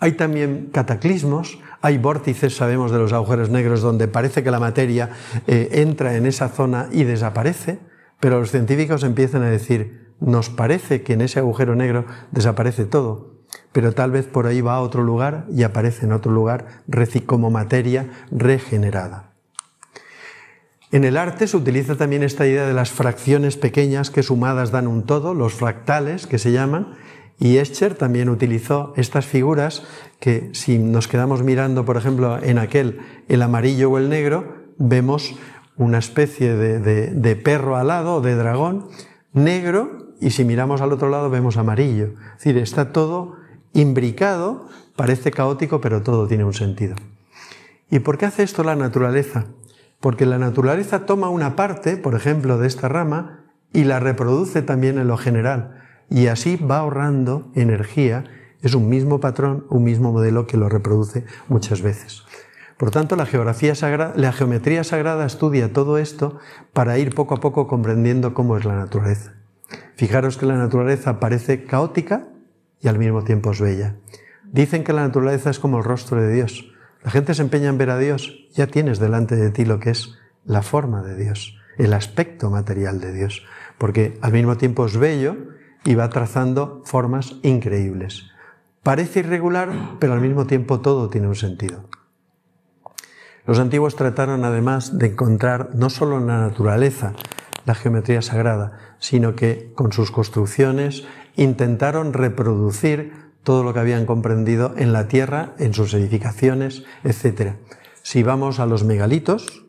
Hay también cataclismos, hay vórtices, sabemos, de los agujeros negros donde parece que la materia eh, entra en esa zona y desaparece, pero los científicos empiezan a decir, nos parece que en ese agujero negro desaparece todo, pero tal vez por ahí va a otro lugar y aparece en otro lugar como materia regenerada. En el arte se utiliza también esta idea de las fracciones pequeñas que sumadas dan un todo, los fractales que se llaman, y Escher también utilizó estas figuras que si nos quedamos mirando, por ejemplo, en aquel el amarillo o el negro, vemos una especie de, perro alado, o de dragón, negro, y si miramos al otro lado vemos amarillo. Es decir, está todo imbricado, parece caótico, pero todo tiene un sentido. ¿Y por qué hace esto la naturaleza? porque la naturaleza toma una parte, por ejemplo, de esta rama, y la reproduce también en lo general. Y así va ahorrando energía. Es un mismo patrón, un mismo modelo que lo reproduce muchas veces. Por tanto, la, geografía sagrada, la geometría sagrada estudia todo esto para ir poco a poco comprendiendo cómo es la naturaleza. Fijaros que la naturaleza parece caótica y al mismo tiempo es bella. Dicen que la naturaleza es como el rostro de Dios. La gente se empeña en ver a Dios. Ya tienes delante de ti lo que es la forma de Dios, el aspecto material de Dios, porque al mismo tiempo es bello y va trazando formas increíbles. Parece irregular, pero al mismo tiempo todo tiene un sentido. Los antiguos trataron además de encontrar no solo en la naturaleza la geometría sagrada, sino que con sus construcciones intentaron reproducir todo lo que habían comprendido en la tierra, en sus edificaciones, etc. Si vamos a los megalitos,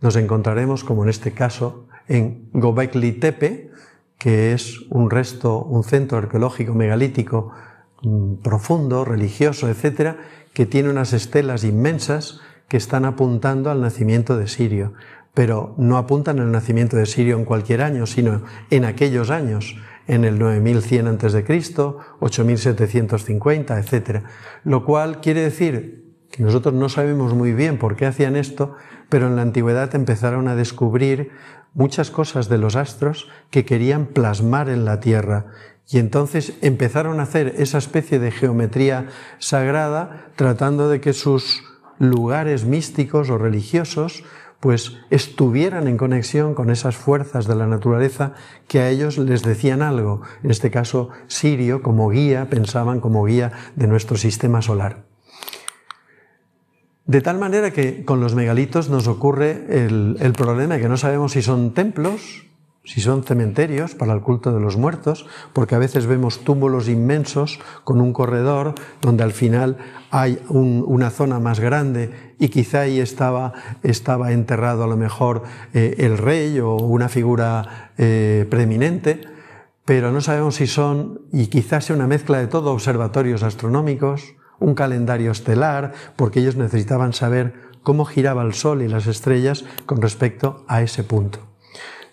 nos encontraremos, como en este caso, en Gobekli Tepe, que es un resto, un centro arqueológico megalítico mm, profundo, religioso, etc., que tiene unas estelas inmensas que están apuntando al nacimiento de Sirio, pero no apuntan al nacimiento de Sirio en cualquier año, sino en aquellos años en el 9100 a.C., 8750, etc. Lo cual quiere decir que nosotros no sabemos muy bien por qué hacían esto, pero en la antigüedad empezaron a descubrir muchas cosas de los astros que querían plasmar en la Tierra. Y entonces empezaron a hacer esa especie de geometría sagrada tratando de que sus lugares místicos o religiosos pues estuvieran en conexión con esas fuerzas de la naturaleza que a ellos les decían algo, en este caso Sirio como guía, pensaban como guía de nuestro sistema solar. De tal manera que con los megalitos nos ocurre el, problema de que no sabemos si son templos, si son cementerios para el culto de los muertos, porque a veces vemos túmulos inmensos con un corredor donde al final hay una zona más grande y quizá ahí estaba, enterrado a lo mejor eh, el rey o una figura eh, preeminente, pero no sabemos si son, y quizás sea una mezcla de todo, observatorios astronómicos, un calendario estelar, porque ellos necesitaban saber cómo giraba el Sol y las estrellas con respecto a ese punto.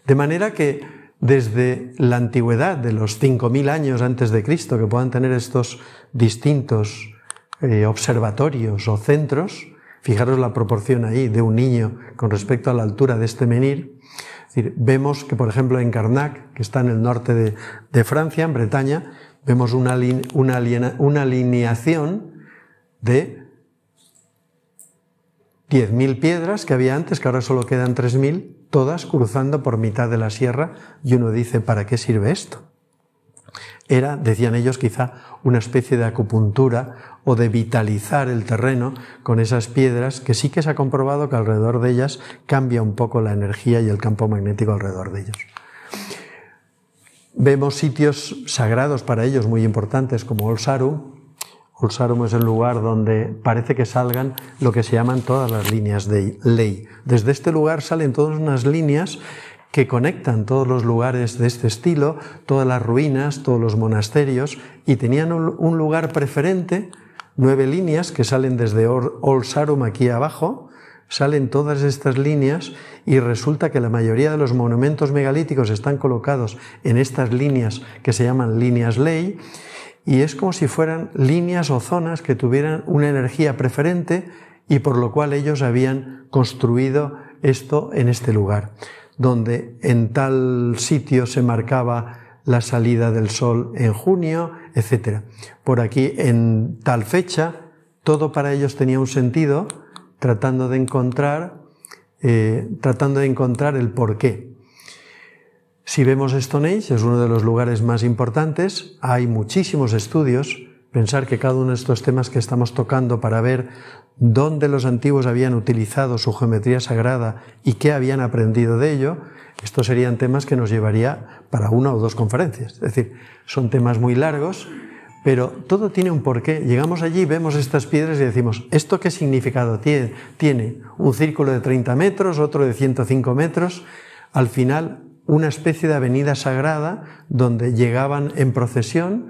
De manera que desde la antigüedad de los 5.000 años antes de Cristo que puedan tener estos distintos eh, observatorios o centros, fijaros la proporción ahí de un niño con respecto a la altura de este menir, decir, vemos que por ejemplo en Carnac, que está en el norte de, Francia, en Bretaña, vemos una, una alineación de 10.000 piedras que había antes, que ahora solo quedan 3.000, todas cruzando por mitad de la sierra, y uno dice, ¿para qué sirve esto? Era, decían ellos, quizá una especie de acupuntura o de vitalizar el terreno con esas piedras, que sí que se ha comprobado que alrededor de ellas cambia un poco la energía y el campo magnético alrededor de ellos. Vemos sitios sagrados para ellos muy importantes como Olsaru. Olsarum es el lugar donde parece que salgan lo que se llaman todas las líneas de ley. Desde este lugar salen todas unas líneas que conectan todos los lugares de este estilo, todas las ruinas, todos los monasterios, y tenían un lugar preferente, nueve líneas que salen desde Olsarum aquí abajo, salen todas estas líneas y resulta que la mayoría de los monumentos megalíticos están colocados en estas líneas que se llaman líneas ley y es como si fueran líneas o zonas que tuvieran una energía preferente y por lo cual ellos habían construido esto en este lugar, donde en tal sitio se marcaba la salida del sol en junio, etc. Por aquí en tal fecha, todo para ellos tenía un sentido, tratando de encontrar, eh, tratando de encontrar el porqué. Si vemos Stone Age, es uno de los lugares más importantes, hay muchísimos estudios, pensar que cada uno de estos temas que estamos tocando para ver dónde los antiguos habían utilizado su geometría sagrada y qué habían aprendido de ello, estos serían temas que nos llevaría para una o dos conferencias. Es decir, son temas muy largos, pero todo tiene un porqué. Llegamos allí, vemos estas piedras y decimos, ¿esto qué significado tiene? Tiene un círculo de 30 metros, otro de 105 metros. Al final una especie de avenida sagrada donde llegaban en procesión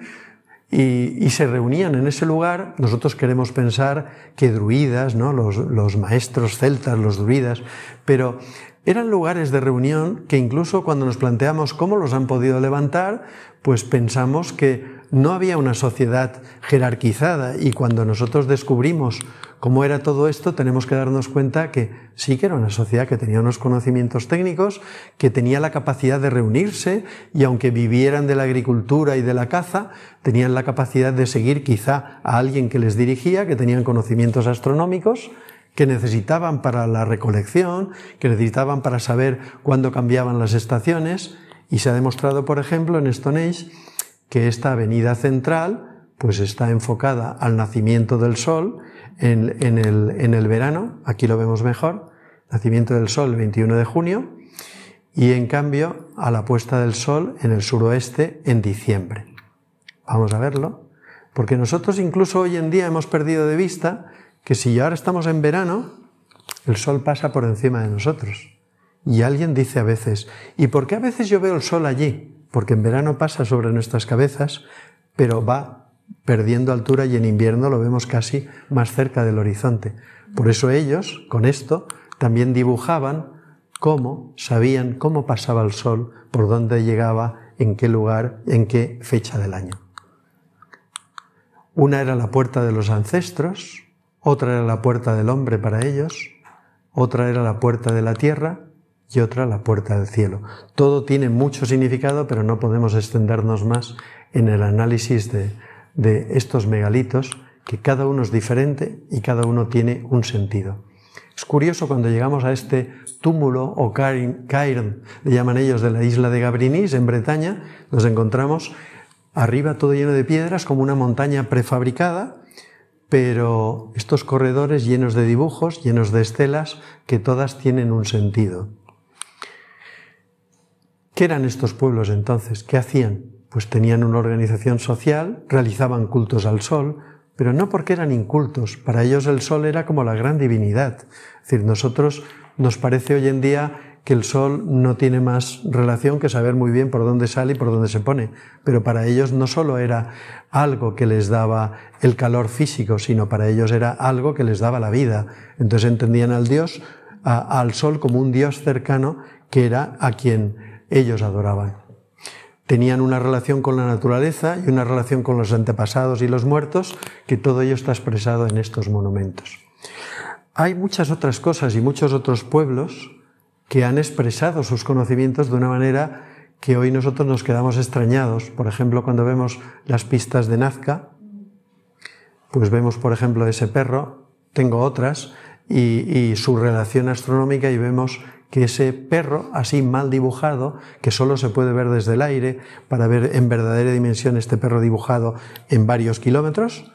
y, se reunían en ese lugar. Nosotros queremos pensar que druidas, ¿no? los, los maestros celtas, los druidas, pero eran lugares de reunión que incluso cuando nos planteamos cómo los han podido levantar, pues pensamos que no había una sociedad jerarquizada y cuando nosotros descubrimos cómo era todo esto, tenemos que darnos cuenta que sí que era una sociedad que tenía unos conocimientos técnicos, que tenía la capacidad de reunirse y aunque vivieran de la agricultura y de la caza, tenían la capacidad de seguir quizá a alguien que les dirigía, que tenían conocimientos astronómicos que necesitaban para la recolección, que necesitaban para saber cuándo cambiaban las estaciones, y se ha demostrado, por ejemplo, en Stone que esta avenida central pues está enfocada al nacimiento del sol en, el, en el verano, aquí lo vemos mejor, nacimiento del sol el 21 de junio, y en cambio a la puesta del sol en el suroeste en diciembre. Vamos a verlo, porque nosotros incluso hoy en día hemos perdido de vista que si ahora estamos en verano, el sol pasa por encima de nosotros. Y alguien dice a veces, ¿y por qué a veces yo veo el sol allí? Porque en verano pasa sobre nuestras cabezas, pero va perdiendo altura y en invierno lo vemos casi más cerca del horizonte. Por eso ellos, con esto, también dibujaban cómo sabían cómo pasaba el sol, por dónde llegaba, en qué lugar, en qué fecha del año. Una era la puerta de los ancestros, otra era la puerta del hombre para ellos, otra era la puerta de la tierra y otra la puerta del cielo. Todo tiene mucho significado, pero no podemos extendernos más en el análisis de, de estos megalitos, que cada uno es diferente y cada uno tiene un sentido. Es curioso cuando llegamos a este túmulo o cairn, le llaman ellos, de la isla de Gabrinis, en Bretaña, nos encontramos arriba todo lleno de piedras, como una montaña prefabricada, pero estos corredores llenos de dibujos, llenos de estelas, que todas tienen un sentido. ¿Qué eran estos pueblos entonces? ¿Qué hacían? pues tenían una organización social, realizaban cultos al sol, pero no porque eran incultos, para ellos el sol era como la gran divinidad. Es decir, nosotros nos parece hoy en día que el sol no tiene más relación que saber muy bien por dónde sale y por dónde se pone, pero para ellos no solo era algo que les daba el calor físico, sino para ellos era algo que les daba la vida. Entonces entendían al Dios, al sol como un Dios cercano que era a quien ellos adoraban tenían una relación con la naturaleza y una relación con los antepasados y los muertos, que todo ello está expresado en estos monumentos. Hay muchas otras cosas y muchos otros pueblos que han expresado sus conocimientos de una manera que hoy nosotros nos quedamos extrañados. Por ejemplo, cuando vemos las pistas de Nazca, pues vemos, por ejemplo, ese perro, tengo otras, y, su relación astronómica y vemos que ese perro así mal dibujado, que solo se puede ver desde el aire, para ver en verdadera dimensión este perro dibujado en varios kilómetros,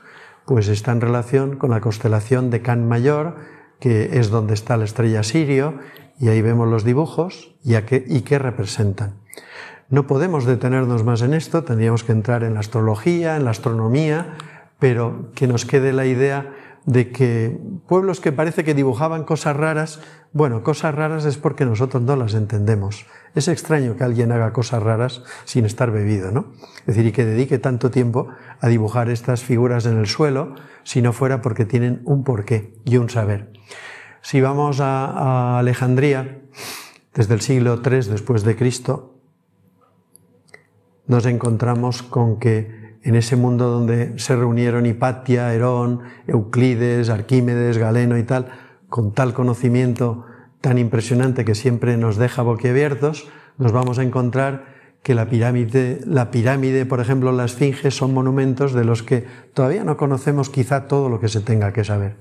pues está en relación con la constelación de Can Mayor, que es donde está la estrella Sirio, y ahí vemos los dibujos y, qué, y qué representan. No podemos detenernos más en esto, tendríamos que entrar en la astrología, en la astronomía, pero que nos quede la idea de que pueblos que parece que dibujaban cosas raras, bueno, cosas raras es porque nosotros no las entendemos. Es extraño que alguien haga cosas raras sin estar bebido, ¿no? Es decir, y que dedique tanto tiempo a dibujar estas figuras en el suelo si no fuera porque tienen un porqué y un saber. Si vamos a, Alejandría, desde el siglo III después de Cristo, nos encontramos con que en ese mundo donde se reunieron Hipatia, Herón, Euclides, Arquímedes, Galeno y tal, con tal conocimiento tan impresionante que siempre nos deja boquiabiertos, nos vamos a encontrar que la pirámide, la pirámide, por ejemplo, la esfinge, son monumentos de los que todavía no conocemos quizá todo lo que se tenga que saber.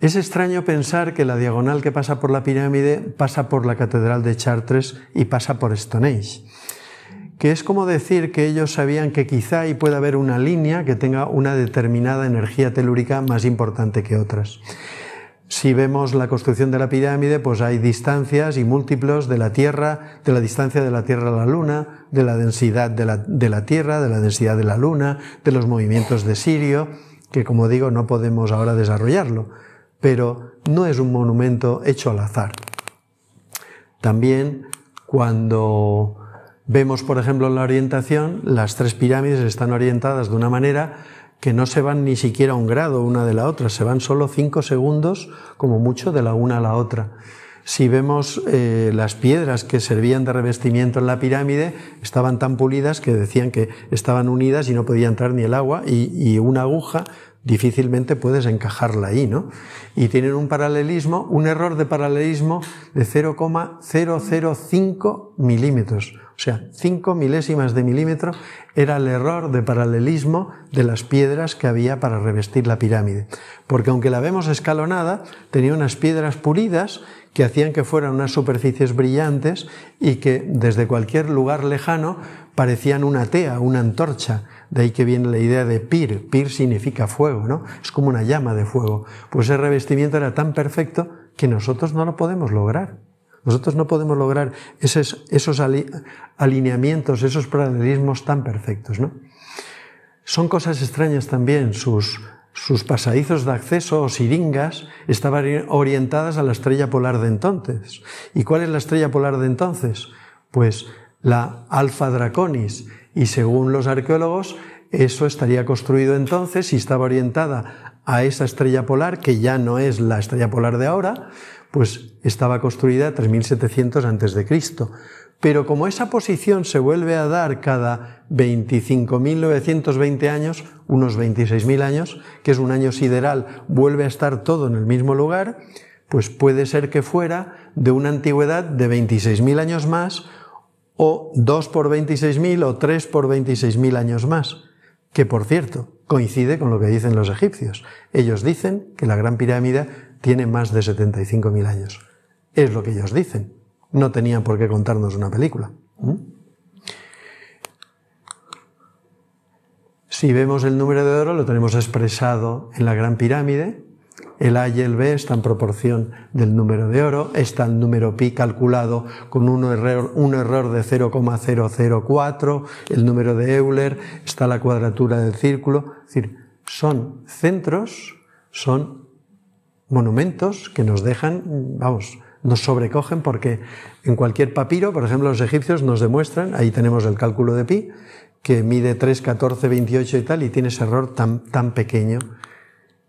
Es extraño pensar que la diagonal que pasa por la pirámide pasa por la Catedral de Chartres y pasa por Stonehenge que es como decir que ellos sabían que quizá y pueda haber una línea que tenga una determinada energía telúrica más importante que otras. Si vemos la construcción de la pirámide, pues hay distancias y múltiplos de la Tierra, de la distancia de la Tierra a la Luna, de la densidad de la, de la Tierra, de la densidad de la Luna, de los movimientos de Sirio, que como digo no podemos ahora desarrollarlo, pero no es un monumento hecho al azar. También cuando Vemos, por ejemplo, en la orientación, las tres pirámides están orientadas de una manera que no se van ni siquiera un grado una de la otra, se van solo cinco segundos como mucho de la una a la otra. Si vemos eh, las piedras que servían de revestimiento en la pirámide, estaban tan pulidas que decían que estaban unidas y no podía entrar ni el agua y, y una aguja difícilmente puedes encajarla ahí, ¿no? Y tienen un paralelismo, un error de paralelismo de 0,005 milímetros, o sea, cinco milésimas de milímetro era el error de paralelismo de las piedras que había para revestir la pirámide. Porque aunque la vemos escalonada, tenía unas piedras pulidas que hacían que fueran unas superficies brillantes y que desde cualquier lugar lejano parecían una tea, una antorcha. De ahí que viene la idea de pir. Pir significa fuego, ¿no? Es como una llama de fuego. Pues el revestimiento era tan perfecto que nosotros no lo podemos lograr. Nosotros no podemos lograr esos, alineamientos, esos paralelismos tan perfectos. ¿no? Son cosas extrañas también sus sus pasadizos de acceso o siringas estaban orientadas a la estrella polar de entonces. ¿Y cuál es la estrella polar de entonces? Pues la Alfa Draconis. Y según los arqueólogos, eso estaría construido entonces, si estaba orientada a esa estrella polar, que ya no es la estrella polar de ahora, pues estaba construida 3700 antes de Cristo. Pero como esa posición se vuelve a dar cada 25.920 años, unos 26.000 años, que es un año sideral, vuelve a estar todo en el mismo lugar, pues puede ser que fuera de una antigüedad de 26.000 años más, o 2 por 26.000 o 3 por 26.000 años más que por cierto coincide con lo que dicen los egipcios. Ellos dicen que la Gran Pirámide tiene más de 75.000 años. Es lo que ellos dicen. No tenían por qué contarnos una película. ¿Mm? Si vemos el número de oro, lo tenemos expresado en la Gran Pirámide, el A y el B está en proporción del número de oro, está el número pi calculado con un error, de 0,004, el número de Euler, está la cuadratura del círculo, es decir, son centros, son monumentos que nos dejan, vamos, nos sobrecogen porque en cualquier papiro, por ejemplo, los egipcios nos demuestran, ahí tenemos el cálculo de pi, que mide 3, 14, 28 y tal, y tiene ese error tan, tan pequeño.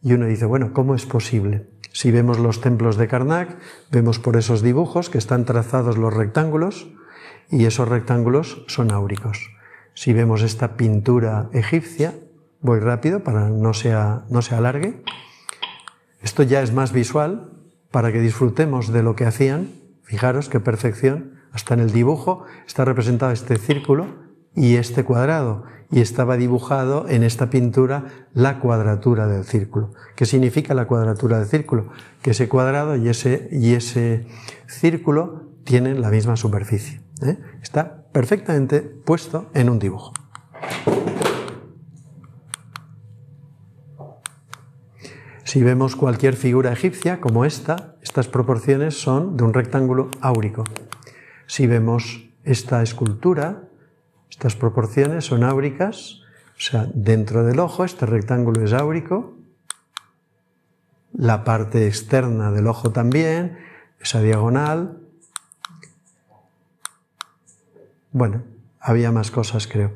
Y uno dice, bueno, ¿cómo es posible? Si vemos los templos de Karnak, vemos por esos dibujos que están trazados los rectángulos y esos rectángulos son áuricos. Si vemos esta pintura egipcia, voy rápido para no sea no se alargue. Esto ya es más visual para que disfrutemos de lo que hacían. Fijaros qué perfección, hasta en el dibujo está representado este círculo y este cuadrado, y estaba dibujado en esta pintura la cuadratura del círculo. ¿Qué significa la cuadratura del círculo? Que ese cuadrado y ese, y ese círculo tienen la misma superficie. ¿eh? Está perfectamente puesto en un dibujo. Si vemos cualquier figura egipcia como esta, estas proporciones son de un rectángulo áurico. Si vemos esta escultura, estas proporciones son áuricas, o sea, dentro del ojo este rectángulo es áurico, la parte externa del ojo también, esa diagonal. Bueno, había más cosas, creo.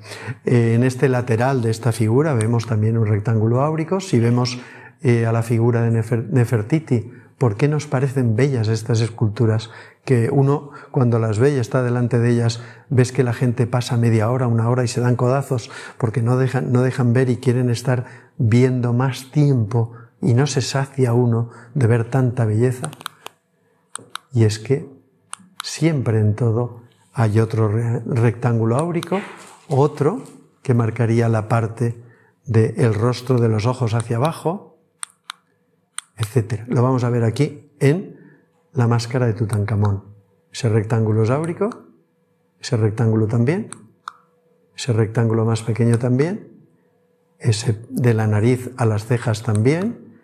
Eh, en este lateral de esta figura vemos también un rectángulo áurico. Si vemos eh, a la figura de Nefertiti, ¿Por qué nos parecen bellas estas esculturas? Que uno, cuando las ve y está delante de ellas, ves que la gente pasa media hora, una hora y se dan codazos porque no dejan, no dejan ver y quieren estar viendo más tiempo y no se sacia uno de ver tanta belleza. Y es que siempre en todo hay otro rectángulo áurico, otro que marcaría la parte del rostro de los ojos hacia abajo, lo vamos a ver aquí en la máscara de Tutankamón. Ese rectángulo es áurico, ese rectángulo también, ese rectángulo más pequeño también, ese de la nariz a las cejas también,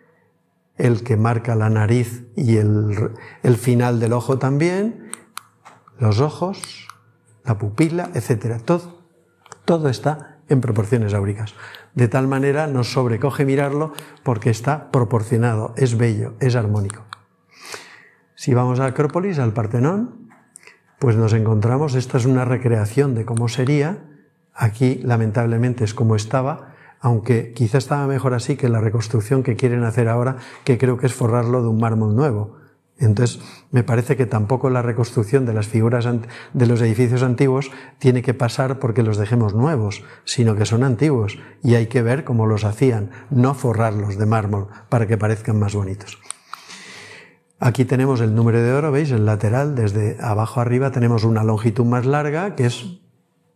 el que marca la nariz y el, final del ojo también, los ojos, la pupila, etc. Todo, todo está en proporciones áuricas de tal manera nos sobrecoge mirarlo porque está proporcionado, es bello, es armónico. Si vamos a Acrópolis, al Partenón, pues nos encontramos, esta es una recreación de cómo sería, aquí lamentablemente es como estaba, aunque quizá estaba mejor así que la reconstrucción que quieren hacer ahora, que creo que es forrarlo de un mármol nuevo. Entonces, me parece que tampoco la reconstrucción de las figuras de los edificios antiguos tiene que pasar porque los dejemos nuevos, sino que son antiguos y hay que ver cómo los hacían, no forrarlos de mármol para que parezcan más bonitos. Aquí tenemos el número de oro, veis, el lateral, desde abajo arriba tenemos una longitud más larga que es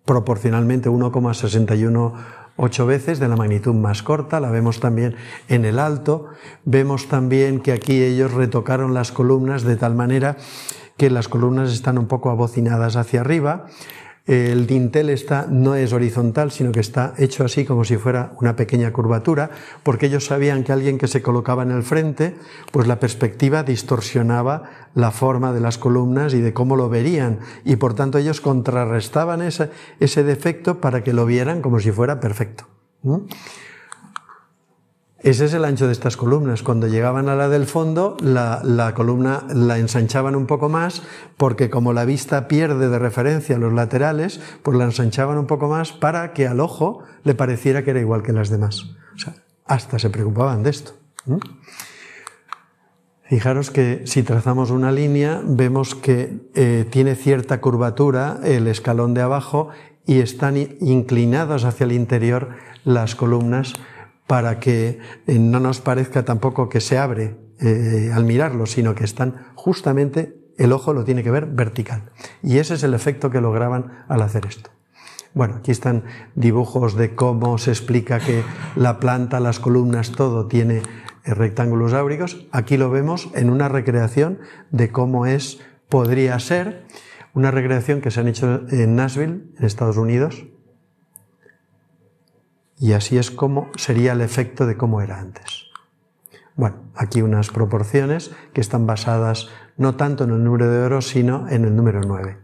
proporcionalmente 1,61 ocho veces de la magnitud más corta, la vemos también en el alto, vemos también que aquí ellos retocaron las columnas de tal manera que las columnas están un poco abocinadas hacia arriba, el dintel está, no es horizontal, sino que está hecho así como si fuera una pequeña curvatura, porque ellos sabían que alguien que se colocaba en el frente, pues la perspectiva distorsionaba la forma de las columnas y de cómo lo verían, y por tanto ellos contrarrestaban ese, ese defecto para que lo vieran como si fuera perfecto. Ese es el ancho de estas columnas. Cuando llegaban a la del fondo, la, columna la ensanchaban un poco más, porque como la vista pierde de referencia los laterales, pues la ensanchaban un poco más para que al ojo le pareciera que era igual que las demás. O sea, hasta se preocupaban de esto. Fijaros que si trazamos una línea, vemos que eh, tiene cierta curvatura el escalón de abajo y están inclinadas hacia el interior las columnas para que eh, no nos parezca tampoco que se abre eh, al mirarlo, sino que están justamente, el ojo lo tiene que ver vertical. Y ese es el efecto que lograban al hacer esto. Bueno, aquí están dibujos de cómo se explica que la planta, las columnas, todo tiene eh, rectángulos áuricos. Aquí lo vemos en una recreación de cómo es, podría ser, una recreación que se han hecho en Nashville, en Estados Unidos, y así es como sería el efecto de cómo era antes. Bueno, aquí unas proporciones que están basadas no tanto en el número de oro, sino en el número 9.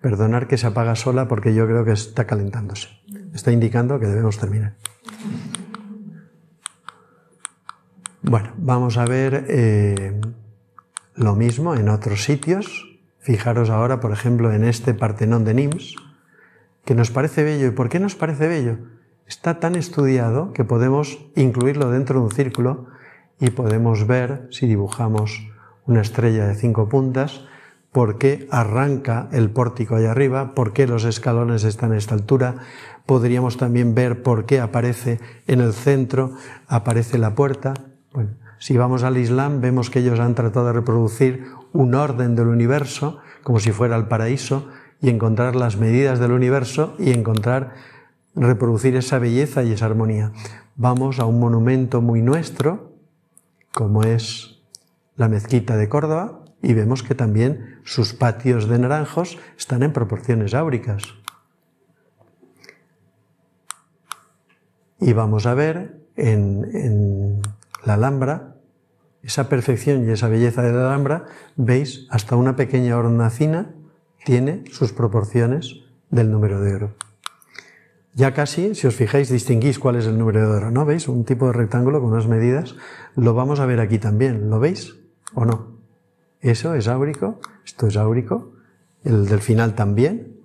Perdonar que se apaga sola porque yo creo que está calentándose. Está indicando que debemos terminar. Bueno, vamos a ver eh, lo mismo en otros sitios. Fijaros ahora, por ejemplo, en este Partenón de Nims, que nos parece bello. ¿Y por qué nos parece bello? está tan estudiado que podemos incluirlo dentro de un círculo y podemos ver, si dibujamos una estrella de cinco puntas, por qué arranca el pórtico allá arriba, por qué los escalones están a esta altura. Podríamos también ver por qué aparece en el centro, aparece la puerta. si vamos al Islam, vemos que ellos han tratado de reproducir un orden del universo, como si fuera el paraíso, y encontrar las medidas del universo y encontrar reproducir esa belleza y esa armonía. Vamos a un monumento muy nuestro, como es la mezquita de Córdoba, y vemos que también sus patios de naranjos están en proporciones áuricas. Y vamos a ver en, en la Alhambra, esa perfección y esa belleza de la Alhambra, veis, hasta una pequeña hornacina tiene sus proporciones del número de oro. Ya casi, si os fijáis, distinguís cuál es el número oro. ¿no? ¿Veis? Un tipo de rectángulo con unas medidas. Lo vamos a ver aquí también, ¿lo veis o no? Eso es áurico, esto es áurico, el del final también.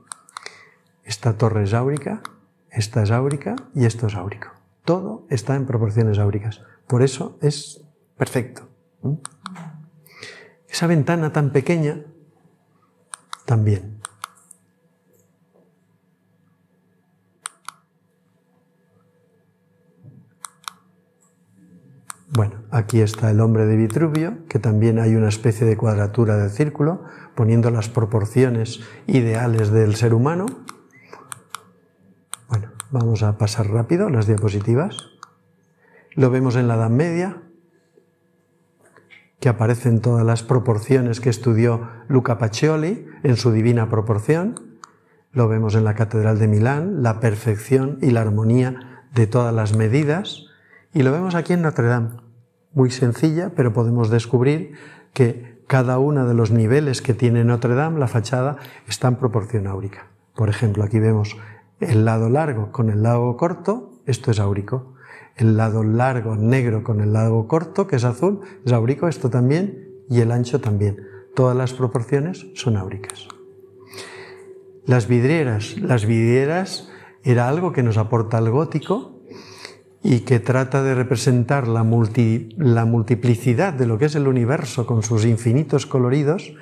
Esta torre es áurica, esta es áurica y esto es áurico. Todo está en proporciones áuricas. Por eso es perfecto. Esa ventana tan pequeña también. Aquí está el hombre de Vitruvio, que también hay una especie de cuadratura del círculo, poniendo las proporciones ideales del ser humano. Bueno, vamos a pasar rápido las diapositivas. Lo vemos en la Edad Media, que aparecen todas las proporciones que estudió Luca Pacioli en su Divina Proporción. Lo vemos en la Catedral de Milán, la perfección y la armonía de todas las medidas. Y lo vemos aquí en Notre Dame muy sencilla, pero podemos descubrir que cada uno de los niveles que tiene Notre Dame, la fachada, está en proporción áurica. Por ejemplo, aquí vemos el lado largo con el lado corto, esto es áurico. El lado largo negro con el lado corto, que es azul, es áurico, esto también, y el ancho también. Todas las proporciones son áuricas. Las vidrieras. Las vidrieras era algo que nos aporta el gótico, y que trata de representar la, la multiplicidad de lo que es el universo con sus infinitos coloridos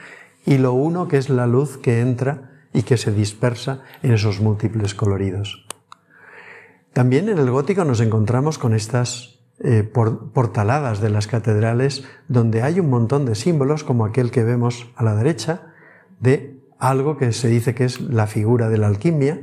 y lo uno que es la luz que entra y que se dispersa en esos múltiples coloridos. También en el gótico nos encontramos con estas eh, portaladas de las catedrales donde hay un montón de símbolos como aquel que vemos a la derecha de algo que se dice que es la figura de la alquimia,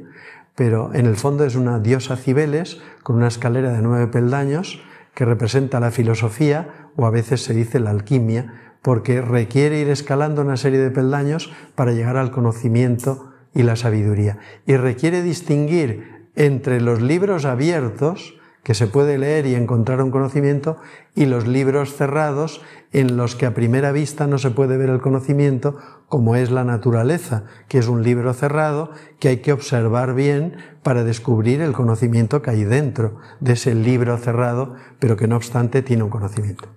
pero en el fondo es una diosa Cibeles con una escalera de nueve peldaños que representa la filosofía o a veces se dice la alquimia, porque requiere ir escalando una serie de peldaños para llegar al conocimiento y la sabiduría. Y requiere distinguir entre los libros abiertos, que se puede leer y encontrar un conocimiento, y los libros cerrados en los que a primera vista no se puede ver el conocimiento como es la naturaleza, que es un libro cerrado que hay que observar bien para descubrir el conocimiento que hay dentro de ese libro cerrado, pero que no obstante tiene un conocimiento.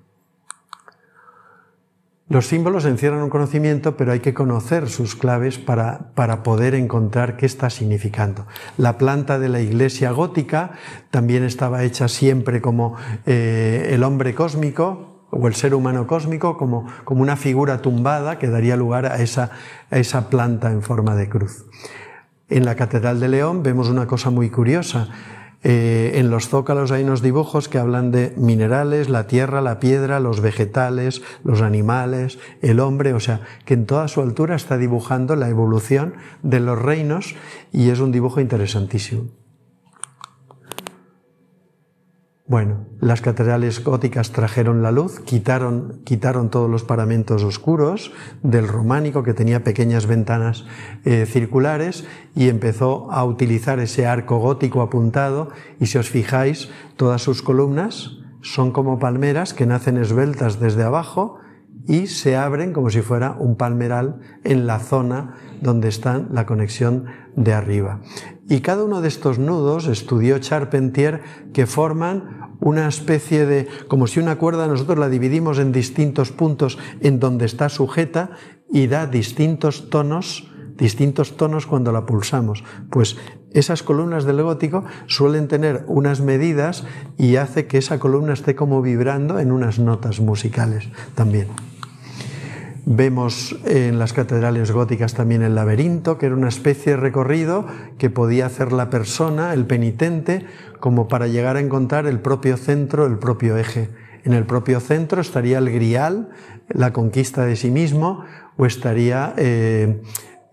Los símbolos encierran un conocimiento, pero hay que conocer sus claves para, poder encontrar qué está significando. La planta de la iglesia gótica también estaba hecha siempre como eh, el hombre cósmico, o el ser humano cósmico como, como una figura tumbada que daría lugar a esa, esa planta en forma de cruz. En la Catedral de León vemos una cosa muy curiosa. Eh, en los zócalos hay unos dibujos que hablan de minerales, la tierra, la piedra, los vegetales, los animales, el hombre, o sea, que en toda su altura está dibujando la evolución de los reinos y es un dibujo interesantísimo. Bueno, las catedrales góticas trajeron la luz, quitaron, quitaron todos los paramentos oscuros del románico que tenía pequeñas ventanas eh, circulares y empezó a utilizar ese arco gótico apuntado y si os fijáis, todas sus columnas son como palmeras que nacen esbeltas desde abajo y se abren como si fuera un palmeral en la zona donde está la conexión de arriba. Y cada uno de estos nudos, estudió Charpentier, que forman una especie de, como si una cuerda nosotros la dividimos en distintos puntos en donde está sujeta y da distintos tonos, distintos tonos cuando la pulsamos. Pues esas columnas del gótico suelen tener unas medidas y hace que esa columna esté como vibrando en unas notas musicales también. Vemos en las catedrales góticas también el laberinto, que era una especie de recorrido que podía hacer la persona, el penitente, como para llegar a encontrar el propio centro, el propio eje. En el propio centro estaría el grial, la conquista de sí mismo, o estaría eh,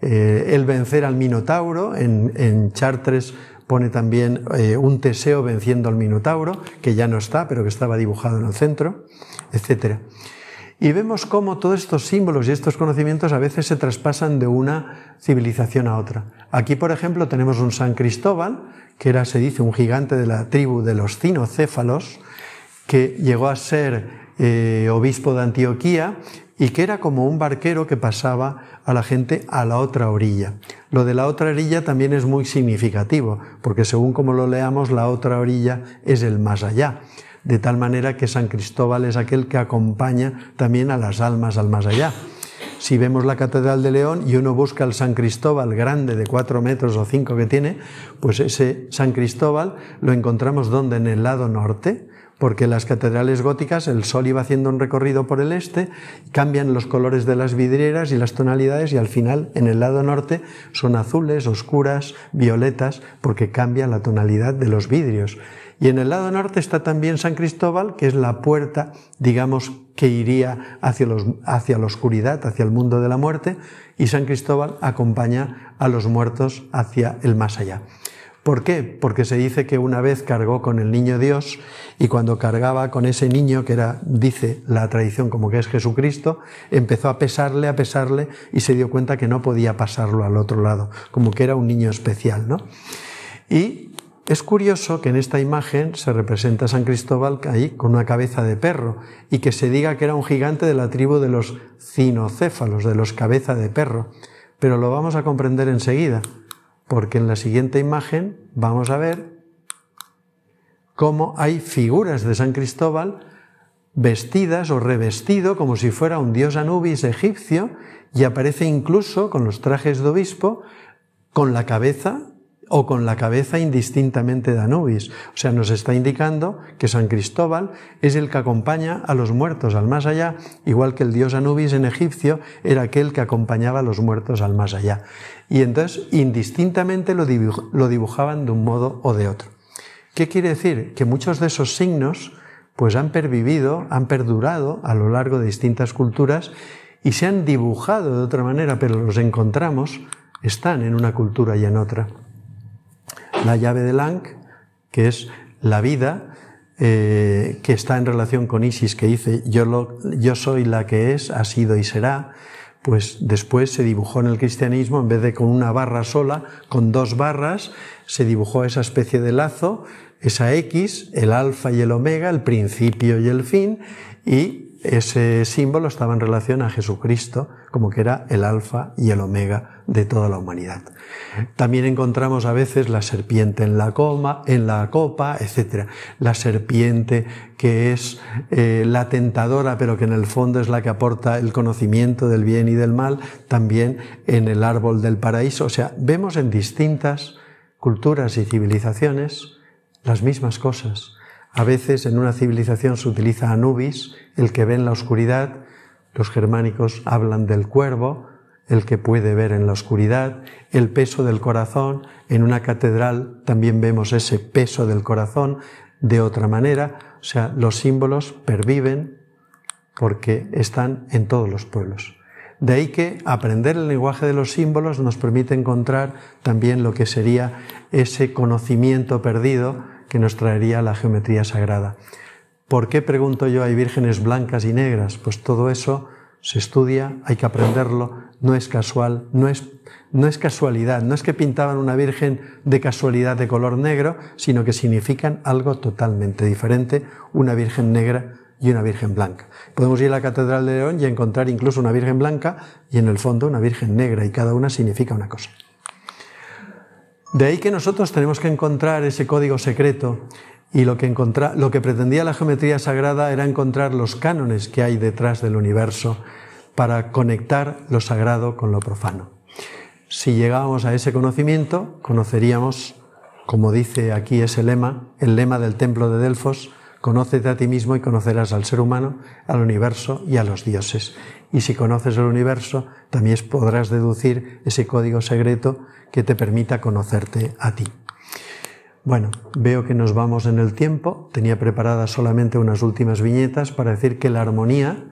eh, el vencer al Minotauro. En, Chartres pone también eh, un Teseo venciendo al Minotauro, que ya no está, pero que estaba dibujado en el centro, etcétera. Y vemos cómo todos estos símbolos y estos conocimientos a veces se traspasan de una civilización a otra. Aquí, por ejemplo, tenemos un San Cristóbal, que era, se dice, un gigante de la tribu de los cinocéfalos, que llegó a ser eh, obispo de Antioquía y que era como un barquero que pasaba a la gente a la otra orilla. Lo de la otra orilla también es muy significativo, porque según como lo leamos, la otra orilla es el más allá de tal manera que San Cristóbal es aquel que acompaña también a las almas al más allá. Si vemos la Catedral de León y uno busca el San Cristóbal grande de cuatro metros o cinco que tiene, pues ese San Cristóbal lo encontramos donde? En el lado norte, porque las catedrales góticas, el sol iba haciendo un recorrido por el este, cambian los colores de las vidrieras y las tonalidades y al final en el lado norte son azules, oscuras, violetas, porque cambia la tonalidad de los vidrios. Y en el lado norte está también San Cristóbal, que es la puerta, digamos, que iría hacia, los, hacia la oscuridad, hacia el mundo de la muerte, y San Cristóbal acompaña a los muertos hacia el más allá. ¿Por qué? Porque se dice que una vez cargó con el niño Dios y cuando cargaba con ese niño, que era, dice la tradición como que es Jesucristo, empezó a pesarle, a pesarle y se dio cuenta que no podía pasarlo al otro lado, como que era un niño especial, ¿no? Y es curioso que en esta imagen se representa a San Cristóbal ahí con una cabeza de perro y que se diga que era un gigante de la tribu de los cinocéfalos, de los cabeza de perro. Pero lo vamos a comprender enseguida, porque en la siguiente imagen vamos a ver cómo hay figuras de San Cristóbal vestidas o revestido como si fuera un dios Anubis egipcio y aparece incluso con los trajes de obispo con la cabeza o con la cabeza indistintamente de Anubis. O sea, nos está indicando que San Cristóbal es el que acompaña a los muertos al más allá, igual que el dios Anubis en egipcio era aquel que acompañaba a los muertos al más allá. Y entonces, indistintamente lo, lo dibujaban de un modo o de otro. ¿Qué quiere decir? Que muchos de esos signos pues han pervivido, han perdurado a lo largo de distintas culturas y se han dibujado de otra manera, pero los encontramos, están en una cultura y en otra la llave de Lang, que es la vida eh, que está en relación con Isis, que dice yo, yo soy la que es, ha sido y será, pues después se dibujó en el cristianismo, en vez de con una barra sola, con dos barras, se dibujó esa especie de lazo, esa X, el alfa y el omega, el principio y el fin, y ese símbolo estaba en relación a Jesucristo, como que era el alfa y el omega de toda la humanidad. También encontramos a veces la serpiente en la, en la copa, etc. La serpiente que es eh, la tentadora, pero que en el fondo es la que aporta el conocimiento del bien y del mal, también en el árbol del paraíso. O sea, vemos en distintas culturas y civilizaciones las mismas cosas a veces en una civilización se utiliza Anubis, el que ve en la oscuridad, los germánicos hablan del cuervo, el que puede ver en la oscuridad, el peso del corazón, en una catedral también vemos ese peso del corazón de otra manera, o sea, los símbolos perviven porque están en todos los pueblos. De ahí que aprender el lenguaje de los símbolos nos permite encontrar también lo que sería ese conocimiento perdido que nos traería la geometría sagrada. ¿Por qué pregunto yo hay vírgenes blancas y negras? Pues todo eso se estudia, hay que aprenderlo, no es casual, no es, no es casualidad, no es que pintaban una virgen de casualidad de color negro, sino que significan algo totalmente diferente, una virgen negra y una virgen blanca. Podemos ir a la Catedral de León y encontrar incluso una virgen blanca y en el fondo una virgen negra y cada una significa una cosa. De ahí que nosotros tenemos que encontrar ese código secreto y lo que, lo que pretendía la geometría sagrada era encontrar los cánones que hay detrás del universo para conectar lo sagrado con lo profano. Si llegábamos a ese conocimiento, conoceríamos, como dice aquí ese lema, el lema del templo de Delfos, conócete a ti mismo y conocerás al ser humano, al universo y a los dioses y si conoces el universo, también podrás deducir ese código secreto que te permita conocerte a ti. Bueno, veo que nos vamos en el tiempo. Tenía preparadas solamente unas últimas viñetas para decir que la armonía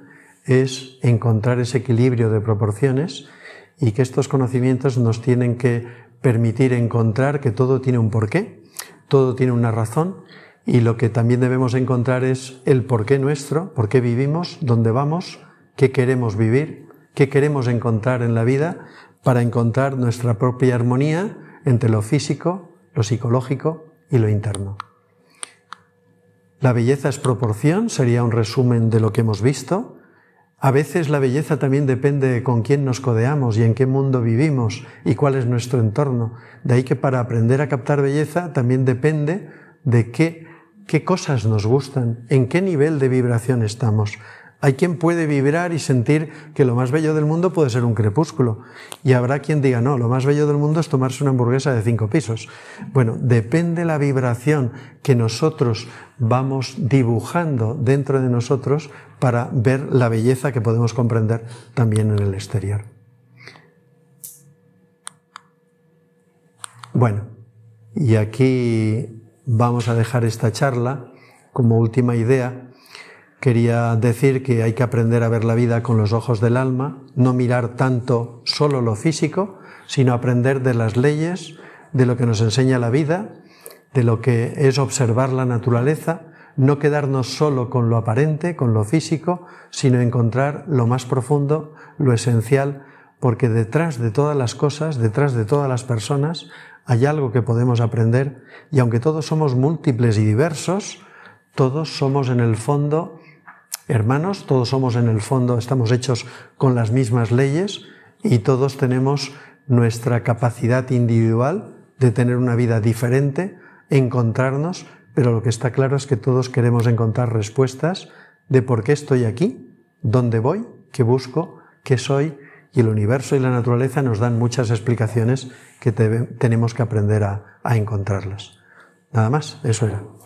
es encontrar ese equilibrio de proporciones y que estos conocimientos nos tienen que permitir encontrar que todo tiene un porqué, todo tiene una razón y lo que también debemos encontrar es el porqué nuestro, por qué vivimos, dónde vamos, qué queremos vivir, qué queremos encontrar en la vida para encontrar nuestra propia armonía entre lo físico, lo psicológico y lo interno. La belleza es proporción, sería un resumen de lo que hemos visto. A veces la belleza también depende de con quién nos codeamos y en qué mundo vivimos y cuál es nuestro entorno. De ahí que para aprender a captar belleza también depende de qué, qué cosas nos gustan, en qué nivel de vibración estamos. Hay quien puede vibrar y sentir que lo más bello del mundo puede ser un crepúsculo. Y habrá quien diga, no, lo más bello del mundo es tomarse una hamburguesa de cinco pisos. Bueno, depende la vibración que nosotros vamos dibujando dentro de nosotros para ver la belleza que podemos comprender también en el exterior. Bueno, y aquí vamos a dejar esta charla como última idea Quería decir que hay que aprender a ver la vida con los ojos del alma, no mirar tanto solo lo físico, sino aprender de las leyes, de lo que nos enseña la vida, de lo que es observar la naturaleza, no quedarnos solo con lo aparente, con lo físico, sino encontrar lo más profundo, lo esencial, porque detrás de todas las cosas, detrás de todas las personas, hay algo que podemos aprender y aunque todos somos múltiples y diversos, todos somos en el fondo hermanos, todos somos en el fondo, estamos hechos con las mismas leyes y todos tenemos nuestra capacidad individual de tener una vida diferente, encontrarnos, pero lo que está claro es que todos queremos encontrar respuestas de por qué estoy aquí, dónde voy, qué busco, qué soy, y el universo y la naturaleza nos dan muchas explicaciones que tenemos que aprender a encontrarlas. Nada más, eso era.